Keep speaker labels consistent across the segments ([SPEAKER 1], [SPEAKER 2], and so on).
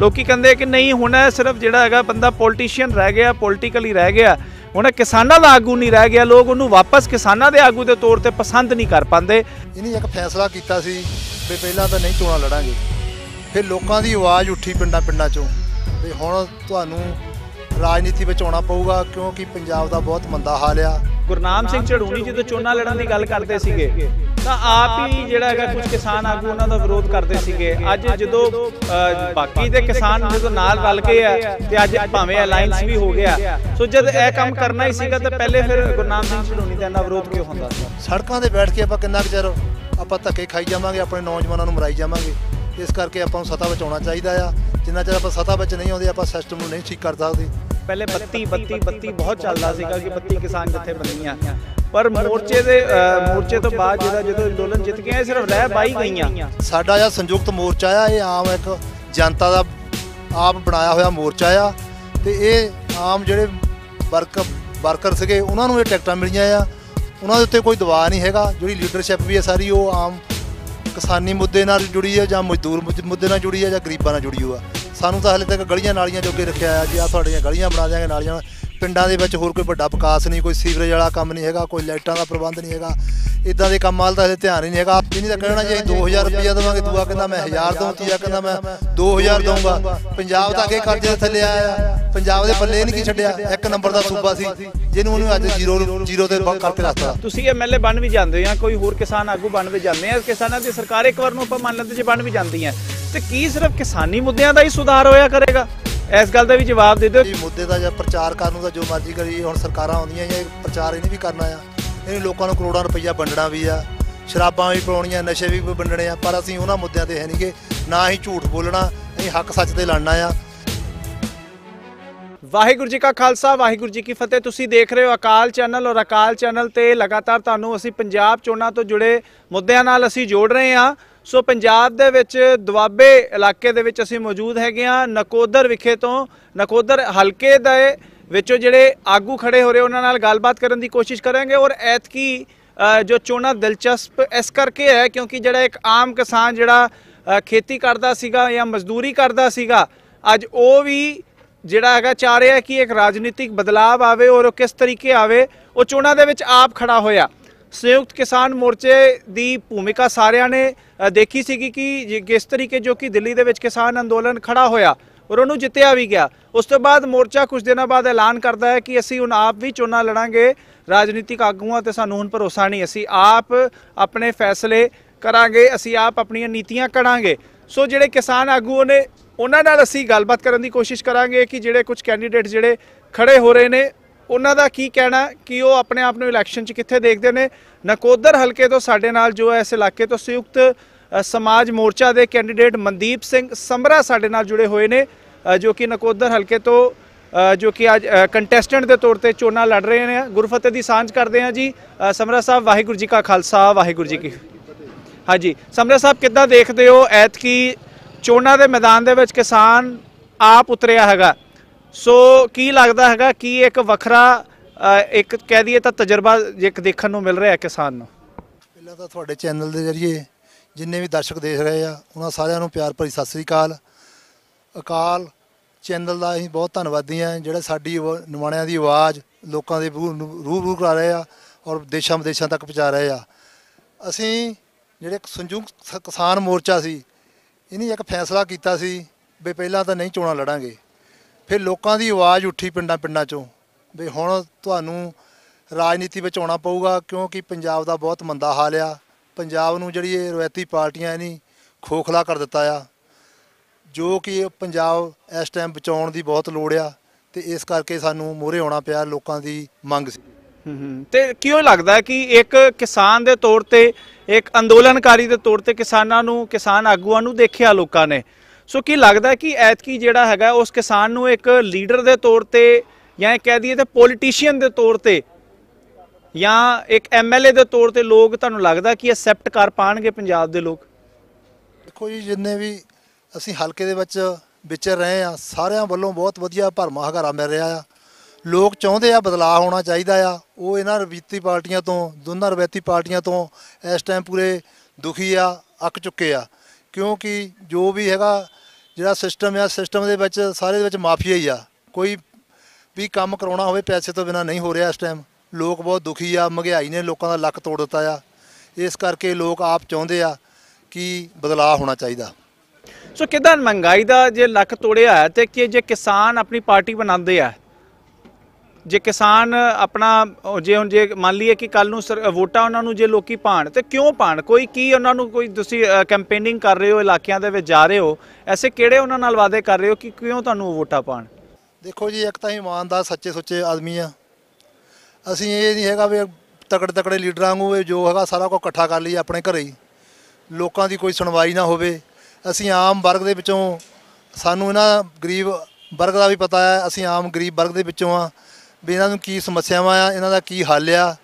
[SPEAKER 1] ਲੋਕੀ ਕਹਿੰਦੇ ਕਿ ਨਹੀਂ ਹੁਣ ਇਹ ਸਿਰਫ ਜਿਹੜਾ ਹੈਗਾ ਬੰਦਾ ਪੋਲੀਟੀਸ਼ੀਅਨ ਰਹਿ ਗਿਆ ਪੋਲੀਟੀਕਲੀ ਰਹਿ ਗਿਆ ਹੁਣ ਕਿਸਾਨਾਂ ਦਾ ਆਗੂ ਨਹੀਂ ਰਹਿ ਗਿਆ ਲੋਕ ਉਹਨੂੰ ਵਾਪਸ ਕਿਸਾਨਾਂ ਦੇ ਆਗੂ ਦੇ ਤੌਰ ਤੇ ਪਸੰਦ ਨਹੀਂ ਕਰ ਪਾਉਂਦੇ ਇਹਨੇ ਇੱਕ ਫੈਸਲਾ ਕੀਤਾ ਸੀ ਵੀ ਪਹਿਲਾਂ ਤਾਂ ਨਹੀਂ ਚੋਣਾਂ ਲੜਾਂਗੇ ਫਿਰ ਲੋਕਾਂ ਦੀ ਆਵਾਜ਼
[SPEAKER 2] ਉੱਠੀ ਪਿੰਡਾਂ ਪਿੰਡਾਂ ਚੋਂ ਤੇ ਹੁਣ ਤੁਹਾਨੂੰ ਰਾਜਨੀਤੀ ਵਿੱਚ ਆਉਣਾ ਪਊਗਾ ਕਿਉਂਕਿ
[SPEAKER 1] ਪੰਜਾਬ ਦਾ ਬਹੁਤ ਮੰਦਾ ਹਾਲ ਆ ਗੁਰਨਾਮ ਸਿੰਘ ਜੀ ਤੋਂ ਚੋਣਾਂ ਲੜਨ ਦੀ ਗੱਲ ਕਰਦੇ ਸੀਗੇ ਤਾਂ ਆਪ ਹੀ ਜਿਹੜਾ ਹੈਗਾ ਕੁਝ ਕਿਸਾਨ ਆਗੂ ਉਹਨਾਂ ਦਾ ਵਿਰੋਧ ਕਰਦੇ ਸੀਗੇ ਅੱਜ ਜਦੋਂ ਬਾਕੀ ਦੇ ਕਿਸਾਨ ਜਦੋਂ ਨਾਲ ਰਲ ਕੇ ਆ ਤੇ ਅੱਜ ਭਾਵੇਂ ਅਲਾਈਅੰਸ ਵੀ ਹੋ ਗਿਆ ਸੋ ਜਦ ਇਹ ਕੰਮ ਕਰਨਾ ਹੀ ਸੀਗਾ ਤਾਂ ਪਹਿਲੇ ਫਿਰ ਗੁਰਨਾਮ ਸਿੰਘ ਝੜੂਣੀ ਦਾ ਇੰਨਾ ਵਿਰੋਧ ਕਿਉਂ ਹੁੰਦਾ ਸੀ ਸੜਕਾਂ ਤੇ ਬੈਠ ਕੇ ਆਪਾਂ ਕਿੰਨਾ ਕੁ
[SPEAKER 2] ਚਿਰ ਆਪਾਂ ਧੱਕੇ ਖਾਈ ਜਾਵਾਂਗੇ ਆਪਣੇ ਨੌਜਵਾਨਾਂ ਨੂੰ ਮਰਾਈ ਜਾਵਾਂਗੇ ਇਸ ਕਰਕੇ ਆਪਾਂ ਨੂੰ ਸਤਾ ਬਚਾਉਣਾ ਚਾਹੀਦਾ ਆ ਜਿੰਨਾ ਚਿਰ ਆਪਾਂ ਸਤਾ ਵਿੱਚ ਨਹੀਂ ਆਉਂਦੇ ਆਪਾਂ ਸਿਸਟਮ ਨੂੰ ਨਹੀਂ ਠੀਕ ਕਰ ਸਕਦੇ
[SPEAKER 1] ਪਹਿਲੇ 32 32 32 ਬਹੁਤ ਚੱਲਦਾ ਸੀਗਾ ਕਿ 32 ਕਿਸਾਨ ਬਣੀਆਂ ਪਰ ਮੋਰਚੇ ਦੇ ਮੋਰਚੇ ਤੋਂ ਬਾਅਦ ਜਿਹੜਾ ਜਦੋਂ ਅੰਦੋਲਨ ਜਿੱਤ ਗਿਆ ਸਿਰਫ ਰਹਿ ਬਾਈ ਗਈਆਂ ਸਾਡਾ ਜਿਹੜਾ ਸੰਯੁਕਤ ਮੋਰਚਾ
[SPEAKER 2] ਆ ਇਹ ਆਮ ਇੱਕ ਜਨਤਾ ਦਾ ਆਪ ਬਣਾਇਆ ਹੋਇਆ ਮੋਰਚਾ ਆ ਤੇ ਇਹ ਆਮ ਜਿਹੜੇ ਵਰਕ ਵਰਕਰ ਸੀਗੇ ਉਹਨਾਂ ਨੂੰ ਇਹ ਟਿਕਟਾਂ ਮਿਲੀਆਂ ਆ ਉਹਨਾਂ ਦੇ ਉੱਤੇ ਕੋਈ ਦਬਾਅ ਨਹੀਂ ਹੈਗਾ ਜਿਹੜੀ ਲੀਡਰਸ਼ਿਪ ਵੀ ਹੈ ਸਾਰੀ ਉਹ ਆਮ ਕਿਸਾਨੀ ਮੁੱਦੇ ਨਾਲ ਜੁੜੀ ਹੈ ਜਾਂ ਮਜ਼ਦੂਰ ਮੁੱਦੇ ਨਾਲ ਜੁੜੀ ਹੈ ਜਾਂ ਗਰੀਬਾਂ ਨਾਲ ਜੁੜੀ ਹੋਆ ਸਾਨੂੰ ਤਾਂ ਹਲੇ ਤੱਕ ਗਲੀਆਂ ਨਾਲੀਆਂ ਜੋਗੇ ਰੱਖਿਆ ਆ ਜੀ ਆ ਤੁਹਾਡੀਆਂ ਗਲੀਆਂ ਬਣਾ ਦਿਆਂਗੇ ਨਾਲੀਆਂ ਪਿੰਡਾਂ ਦੇ ਵਿੱਚ ਹੋਰ ਕੋਈ ਵੱਡਾ ਵਿਕਾਸ ਨਹੀਂ ਕੋਈ ਸੀਵਰੇਜ ਵਾਲਾ ਕੰਮ ਨਹੀਂ ਹੈਗਾ ਕੋਈ ਲਾਈਟਾਂ ਦਾ ਪ੍ਰਬੰਧ ਨਹੀਂ ਹੈਗਾ ਇਦਾਂ ਦੇ ਕੰਮਾਂ ਦਾ ਹਲੇ ਧਿਆਨ ਹੀ ਨਹੀਂ ਹੈਗਾ ਇਹ ਨਹੀਂ ਤਾਂ ਕਹਿਣਾ ਜੀ 2000 ਰੁਪਇਆ ਦਵਾਂਗੇ ਦੂਆ ਕਹਿੰਦਾ ਮੈਂ 1000 ਦਊਂ ਤੀਆ ਕਹਿੰਦਾ ਮੈਂ 2000 ਦਊਂਗਾ
[SPEAKER 1] ਪੰਜਾਬ ਤਾਂ ਕੇ ਕਰਜ਼ੇ ਥੱਲੇ ਆਇਆ ਪੰਜਾਬ ਦੇ ਬੱਲੇ ਨਹੀਂ ਕੀ ਛੱਡਿਆ ਇੱਕ ਨੰਬਰ ਦਾ ਸੂਬਾ ਸੀ ਜਿਹਨੂੰ ਉਹਨੂੰ ਅੱਜ ਜ਼ੀਰੋ
[SPEAKER 2] ਜ਼ੀਰੋ ਤੇ ਕਰਕੇ ਰੱਖਤਾ
[SPEAKER 1] ਤੁਸੀਂ ਐਮਐਲਏ ਬਣ ਵੀ ਜਾਂਦੇ ਹੋ ਜਾਂ ਕੋਈ ਹੋਰ ਕਿਸਾਨ ਆਗੂ ਬਣ ਵੀ ਜਾਂਦੇ ਆ ਕਿਸਾਨਾਂ ਦੀ ਸਰਕਾਰ ਇੱਕ ਵਾਰ ਨੂੰ ਆਪਾਂ ਮੰਨ ਲੈਂਦੇ ਜੇ ਬਣ ਵੀ ਜਾਂਦੀ ਹੈ ਤੇ ਕੀ ਸਿਰਫ ਕਿਸਾਨੀ ਮੁੱਦਿਆਂ ਦਾ ਹੀ ਸੁਧਾਰ ਹੋਇਆ ਕਰੇਗਾ ਇਸ ਗੱਲ ਦਾ ਵੀ ਜਵਾਬ ਦੇ ਦਿਓ ਇਹ ਮੁੱਦੇ ਦਾ ਜਾਂ ਪ੍ਰਚਾਰ ਕਰਨ ਦਾ ਜੋ ਮਰਜ਼ੀ ਕਰੀ
[SPEAKER 2] ਹੁਣ ਸਰਕਾਰਾਂ ਆਉਂਦੀਆਂ ਜਾਂ ਪ੍ਰਚਾਰ ਇਹਨੇ ਵੀ ਕਰਨਾ ਆ ਇਹਨੇ ਲੋਕਾਂ ਨੂੰ ਕਰੋੜਾਂ ਰੁਪਈਆ ਵੰਡਣਾ ਵੀ ਆ ਸ਼ਰਾਬਾਂ ਵੀ ਪਾਉਣੀਆਂ ਨਸ਼ੇ ਵੀ ਵੰਡਣੇ ਆ ਪਰ ਅਸੀਂ ਉਹਨਾਂ ਮੁੱਦਿਆਂ ਤੇ ਹੈ ਨਹੀਂਗੇ ਨਾ ਹੀ ਝੂਠ ਬੋਲਣਾ ਅਸੀਂ
[SPEAKER 1] ਹੱਕ ਸੱਚ ਤੇ ਲੜਨਾ ਆ ਵਾਹਿਗੁਰੂ ਜੀ ਕਾ ਖਾਲਸਾ ਵਾਹਿਗੁਰੂ ਜੀ ਕੀ ਫਤਿਹ ਤੁਸੀਂ ਦੇਖ ਰਹੇ ਹੋ ਅਕਾਲ ਚੈਨਲ ਔਰ ਅਕਾਲ ਚੈਨਲ ਤੇ ਲਗਾਤਾਰ ਤੁਹਾਨੂੰ ਅਸੀਂ ਪੰਜਾਬ ਚੋਣਾਂ ਤੋਂ ਜੁੜੇ ਮੁੱਦਿਆਂ ਨਾਲ ਅਸੀਂ ਜੋੜ ਰਹੇ ਹਾਂ ਸੋ ਪੰਜਾਬ ਦੇ ਵਿੱਚ ਦੁਆਬੇ ਇਲਾਕੇ ਦੇ ਵਿੱਚ ਅਸੀਂ ਮੌਜੂਦ ਹੈਗੇ ਆ ਨਕੋਦਰ ਵਿਖੇ ਤੋਂ ਨਕੋਦਰ ਹਲਕੇ ਦੇ ਵਿੱਚੋਂ ਜਿਹੜੇ ਆਗੂ ਖੜੇ ਹੋ ਰਹੇ ਉਹਨਾਂ ਨਾਲ ਗੱਲਬਾਤ ਕਰਨ ਦੀ ਕੋਸ਼ਿਸ਼ ਕਰਾਂਗੇ ਔਰ ਐਤਕੀ ਜੋ ਚੋਣਾ ਦਿਲਚਸਪ ਇਸ ਕਰਕੇ ਹੈ ਕਿਉਂਕਿ ਜਿਹੜਾ ਇੱਕ ਆਮ ਕਿਸਾਨ ਜਿਹੜਾ ਖੇਤੀ ਕਰਦਾ ਸੀਗਾ ਜਾਂ ਮਜ਼ਦੂਰੀ ਕਰਦਾ ਸੀਗਾ ਅੱਜ ਉਹ ਵੀ ਜਿਹੜਾ ਹੈਗਾ ਚਾਹ ਰਿਹਾ ਕਿ ਇੱਕ ਰਾਜਨੀਤਿਕ ਬਦਲਾਅ ਆਵੇ ਔਰ ਉਹ ਕਿਸ ਤਰੀਕੇ ਆਵੇ ਉਹ ਚੋਣਾਂ ਦੇ ਵਿੱਚ ਆਪ ਖੜਾ ਹੋਇਆ ਸੰਯੁਕਤ ਕਿਸਾਨ ਮੋਰਚੇ ਦੀ ਭੂਮਿਕਾ ਸਾਰਿਆਂ ਨੇ ਦੇਖੀ ਸੀ ਕਿ ਕਿਸ ਤਰੀਕੇ ਜੋ ਕਿ ਦਿੱਲੀ ਦੇ ਵਿੱਚ ਕਿਸਾਨ ਅੰਦੋਲਨ ਖੜਾ ਹੋਇਆ ਔਰ ਉਹਨੂੰ ਜਿੱਤਿਆ ਵੀ ਗਿਆ ਉਸ ਤੋਂ ਬਾਅਦ ਮੋਰਚਾ ਕੁਝ ਦਿਨਾਂ ਬਾਅਦ ਐਲਾਨ ਕਰਦਾ ਹੈ ਕਿ ਅਸੀਂ ਹੁਣ ਆਪ ਵੀ ਚੋਣਾਂ ਲੜਾਂਗੇ ਰਾਜਨੀਤਿਕ ਆਗੂਆਂ ਤੇ ਸਾਨੂੰ ਹੁਣ ਭਰੋਸਾ ਨਹੀਂ ਅਸੀਂ ਆਪ ਆਪਣੇ ਫੈਸਲੇ ਕਰਾਂਗੇ ਅਸੀਂ ਆਪ ਆਪਣੀਆਂ ਨੀਤੀਆਂ ਕੜਾਂਗੇ ਸੋ ਜਿਹੜੇ ਕਿਸਾਨ ਆਗੂ ਨੇ ਉਹਨਾਂ ਨਾਲ ਅਸੀਂ ਗੱਲਬਾਤ ਕਰਨ ਦੀ ਕੋਸ਼ਿਸ਼ ਕਰਾਂਗੇ ਕਿ ਜਿਹੜੇ ਕੁਝ ਕੈਂਡੀਡੇਟ ਜਿਹੜੇ ਖੜੇ ਹੋ ਰਹੇ ਨੇ ਉਹਨਾਂ ਦਾ ਕੀ ਕਹਿਣਾ ਕਿ ਉਹ ਆਪਣੇ ਆਪ ਨੂੰ ਇਲੈਕਸ਼ਨ 'ਚ ਕਿੱਥੇ ਦੇਖਦੇ ਨੇ ਨਕੋਦਰ ਹਲਕੇ ਤੋਂ ਸਾਡੇ ਨਾਲ ਜੋ ਹੈ ਇਸ ਇਲਾਕੇ ਤੋਂ ਸੰਯੁਕਤ ਸਮਾਜ ਮੋਰਚਾ ਦੇ ਕੈਂਡੀਡੇਟ ਮਨਦੀਪ ਸਿੰਘ ਸਮਰਾ ਸਾਡੇ ਨਾਲ ਜੁੜੇ ਹੋਏ ਨੇ ਜੋ ਕਿ ਨਕੋਦਰ ਹਲਕੇ ਤੋਂ ਜੋ ਕਿ ਅੱਜ ਕੰਟੈਸਟੈਂਟ ਦੇ ਤੌਰ ਤੇ ਚੋਣਾਂ ਲੜ ਰਹੇ ਨੇ ਗੁਰਫਤਿਹ ਦੀ ਸਾਂਝ ਕਰਦੇ ਆ ਜੀ ਸਮਰਾ ਸਾਹਿਬ ਵਾਹਿਗੁਰੂ ਜੀ ਕਾ ਖਾਲਸਾ ਵਾਹਿਗੁਰੂ ਜੀ ਕੀ ਹਾਂਜੀ ਸਮਰਾ ਸਾਹਿਬ ਕਿੱਦਾਂ ਦੇਖਦੇ ਹੋ ਐਤਕੀ ਚੋਣਾਂ ਦੇ ਮੈਦਾਨ ਦੇ ਵਿੱਚ ਕਿਸਾਨ ਆਪ ਉਤਰਿਆ ਹੈਗਾ ਸੋ ਕੀ ਲੱਗਦਾ ਹੈਗਾ ਕੀ ਇੱਕ ਵੱਖਰਾ ਇੱਕ ਕਹਿ ਦਈਏ ਤਾਂ ਤਜਰਬਾ ਇੱਕ ਦੇਖਣ ਨੂੰ ਮਿਲ ਰਿਹਾ ਕਿਸਾਨ ਨੂੰ ਪਹਿਲਾਂ ਤਾਂ
[SPEAKER 2] ਤੁਹਾਡੇ ਚੈਨਲ ਦੇ ਜ਼ਰੀਏ ਜਿੰਨੇ ਵੀ ਦਰਸ਼ਕ ਦੇਖ ਰਹੇ ਆ ਉਹਨਾਂ ਸਾਰਿਆਂ ਨੂੰ ਪਿਆਰ ਭਰੀ ਸਤਿ ਸ੍ਰੀ ਅਕਾਲ ਅਕਾਲ ਚੈਨਲ ਦਾ ਅਸੀਂ ਬਹੁਤ ਧੰਨਵਾਦੀ ਆ ਜਿਹੜਾ ਸਾਡੀ ਨਿਮਾਣਿਆਂ ਦੀ ਆਵਾਜ਼ ਲੋਕਾਂ ਦੇ ਰੂਹ ਰੂਹ ਕਰਾ ਰਹੇ ਆ ਔਰ ਦੇਸ਼ਾਂ ਵਿਦੇਸ਼ਾਂ ਤੱਕ ਪਹੁੰਚਾ ਰਹੇ ਆ ਅਸੀਂ ਜਿਹੜੇ ਸੰਯੁਕਤ ਕਿਸਾਨ ਮੋਰਚਾ ਸੀ ਇਹਨੇ ਇੱਕ ਫੈਸਲਾ ਕੀਤਾ ਸੀ ਵੀ ਪਹਿਲਾਂ ਤਾਂ ਨਹੀਂ ਚੋਣਾਂ ਲੜਾਂਗੇ ਫਿਰ ਲੋਕਾਂ ਦੀ ਆਵਾਜ਼ ਉੱਠੀ ਪਿੰਡਾਂ ਪਿੰਡਾਂ ਚੋਂ ਵੀ ਹੁਣ ਤੁਹਾਨੂੰ ਰਾਜਨੀਤੀ ਵਿੱਚ ਆਉਣਾ ਪਊਗਾ ਕਿਉਂਕਿ ਪੰਜਾਬ ਦਾ ਬਹੁਤ ਮੰਦਾ ਹਾਲ ਆ ਪੰਜਾਬ ਨੂੰ ਜਿਹੜੀ ਇਹ ਰਵਾਇਤੀ ਪਾਰਟੀਆਂ ਨੇ ਖੋਖਲਾ ਕਰ ਦਿੱਤਾ ਆ ਜੋ ਕਿ ਪੰਜਾਬ ਇਸ ਟਾਈਮ ਬਚਾਉਣ ਦੀ ਬਹੁਤ ਲੋੜ ਆ ਤੇ ਇਸ ਕਰਕੇ ਸਾਨੂੰ ਮੋਹਰੇ ਆਉਣਾ ਪਿਆ ਲੋਕਾਂ
[SPEAKER 1] ਦੀ ਮੰਗ ਸੀ ਤੇ ਕਿਉਂ ਲੱਗਦਾ ਕਿ ਇੱਕ ਕਿਸਾਨ ਦੇ ਤੌਰ ਤੇ ਇੱਕ ਅੰਦੋਲਨਕਾਰੀ ਦੇ ਤੌਰ ਤੇ ਕਿਸਾਨਾਂ ਨੂੰ ਕਿਸਾਨ ਆਗੂਆਂ ਨੂੰ ਦੇਖਿਆ ਲੋਕਾਂ ਨੇ ਸੋ ਕੀ ਲੱਗਦਾ ਕਿ ਐਤਕੀ ਜਿਹੜਾ ਹੈਗਾ ਉਸ ਕਿਸਾਨ ਨੂੰ ਇੱਕ ਲੀਡਰ ਦੇ ਤੌਰ ਤੇ ਜਾਂ ਇਹ ਕਹਿ ਦਈਏ ਤੇ ਪੋਲੀਟੀਸ਼ੀਅਨ ਦੇ ਤੌਰ ਤੇ ਜਾਂ ਇੱਕ ਐਮਐਲਏ ਦੇ ਤੌਰ ਤੇ ਲੋਕ ਤੁਹਾਨੂੰ ਲੱਗਦਾ ਕਿ ਐਕਸੈਪਟ ਕਰ ਪਾਣਗੇ ਪੰਜਾਬ ਦੇ ਲੋਕ ਦੇਖੋ ਜੀ ਜਿੰਨੇ ਵੀ ਅਸੀਂ ਹਲਕੇ ਦੇ ਵਿੱਚ
[SPEAKER 2] ਵਿਚਰ ਰਹੇ ਆ ਸਾਰਿਆਂ ਵੱਲੋਂ ਬਹੁਤ ਵਧੀਆ ਭਰਮਾ ਹਗਾਰਾ ਮਿਲ ਰਿਹਾ ਆ ਲੋਕ ਚਾਹੁੰਦੇ ਆ ਬਦਲਾਅ ਹੋਣਾ ਚਾਹੀਦਾ ਆ ਉਹ ਇਹਨਾਂ ਰਵੀਤੀ ਪਾਰਟੀਆਂ ਤੋਂ ਦੋਨਾਂ ਰਵੀਤੀ ਪਾਰਟੀਆਂ ਤੋਂ ਇਸ ਟਾਈਮ ਪੂਰੇ ਦੁਖੀ ਆ ਅੱਕ ਚੁੱਕੇ ਆ ਕਿਉਂਕਿ ਜੋ ਵੀ ਹੈਗਾ ਜਿਹੜਾ ਸਿਸਟਮ ਆ ਸਿਸਟਮ ਦੇ ਵਿੱਚ ਸਾਰੇ ਦੇ ਵਿੱਚ ਮਾਫੀਆ ਹੀ ਆ ਕੋਈ ਵੀ ਕੰਮ ਕਰਾਉਣਾ ਹੋਵੇ ਪੈਸੇ ਤੋਂ ਬਿਨਾ ਨਹੀਂ ਹੋ ਰਿਹਾ ਇਸ ਟਾਈਮ ਲੋਕ ਬਹੁਤ ਦੁਖੀ ਆ ਮਹਿੰਗਾਈ ਨੇ ਲੋਕਾਂ ਦਾ ਲੱਕ ਤੋੜ ਦਿੱਤਾ ਆ ਇਸ ਕਰਕੇ
[SPEAKER 1] ਲੋਕ ਆਪ ਚਾਹੁੰਦੇ ਆ ਕਿ ਬਦਲਾਅ ਹੋਣਾ ਚਾਹੀਦਾ ਸੋ ਕਿਦਾਂ ਮਹਿੰਗਾਈ ਦਾ ਜੇ ਲੱਕ ਤੋੜਿਆ ਤੇ ਕਿ ਜੇ ਕਿਸਾਨ ਆਪਣੀ ਪਾਰਟੀ ਬਣਾਉਂਦੇ ਆ ਜੇ ਕਿਸਾਨ ਆਪਣਾ ਜੇ ਹੁਣ ਜੇ ਮੰਨ ਲਈਏ ਕਿ ਕੱਲ ਨੂੰ ਵੋਟਾਂ ਉਹਨਾਂ ਨੂੰ ਜੇ ਲੋਕੀ ਪਾਣ ਤੇ ਕਿਉਂ ਪਾਣ ਕੋਈ ਕੀ ਉਹਨਾਂ ਨੂੰ ਕੋਈ ਤੁਸੀਂ ਕੈਂਪੇਨਿੰਗ ਕਰ ਰਹੇ ਹੋ ਇਲਾਕਿਆਂ ਦੇ ਵਿੱਚ ਜਾ ਰਹੇ ਹੋ ਐਸੇ ਕਿਹੜੇ ਉਹਨਾਂ ਨਾਲ ਵਾਅਦੇ ਕਰ ਰਹੇ ਹੋ ਕਿ ਕਿਉਂ ਤੁਹਾਨੂੰ ਵੋਟਾਂ ਪਾਣ
[SPEAKER 2] ਦੇਖੋ ਜੀ ਇੱਕ ਤਾਂ ਇਮਾਨਦਾਰ ਸੱਚੇ ਸੁੱਚੇ ਆਦਮੀ ਆ ਅਸੀਂ ਇਹ ਨਹੀਂ ਹੈਗਾ ਵੀ ਤਕੜ ਤਕੜੇ ਲੀਡਰਾਂ ਵਾਂਗੂ ਜੋ ਹੈਗਾ ਸਾਰਾ ਕੁਝ ਇਕੱਠਾ ਕਰ ਲਈ ਆਪਣੇ ਘਰੇ ਹੀ ਲੋਕਾਂ ਦੀ ਕੋਈ ਸੁਣਵਾਈ ਨਾ ਹੋਵੇ ਅਸੀਂ ਆਮ ਵਰਗ ਦੇ ਵਿੱਚੋਂ ਸਾਨੂੰ ਇਹਨਾਂ ਗਰੀਬ ਵਰਗ ਦਾ ਵੀ ਪਤਾ ਹੈ ਅਸੀਂ ਆਮ ਗਰੀਬ ਵਰਗ ਦੇ ਵਿੱਚੋਂ ਆ ਵੀ ਇਹਨਾਂ ਨੂੰ ਕੀ ਸਮੱਸਿਆਵਾਂ ਆ ਇਹਨਾਂ ਦਾ ਕੀ ਹੱਲ ਆ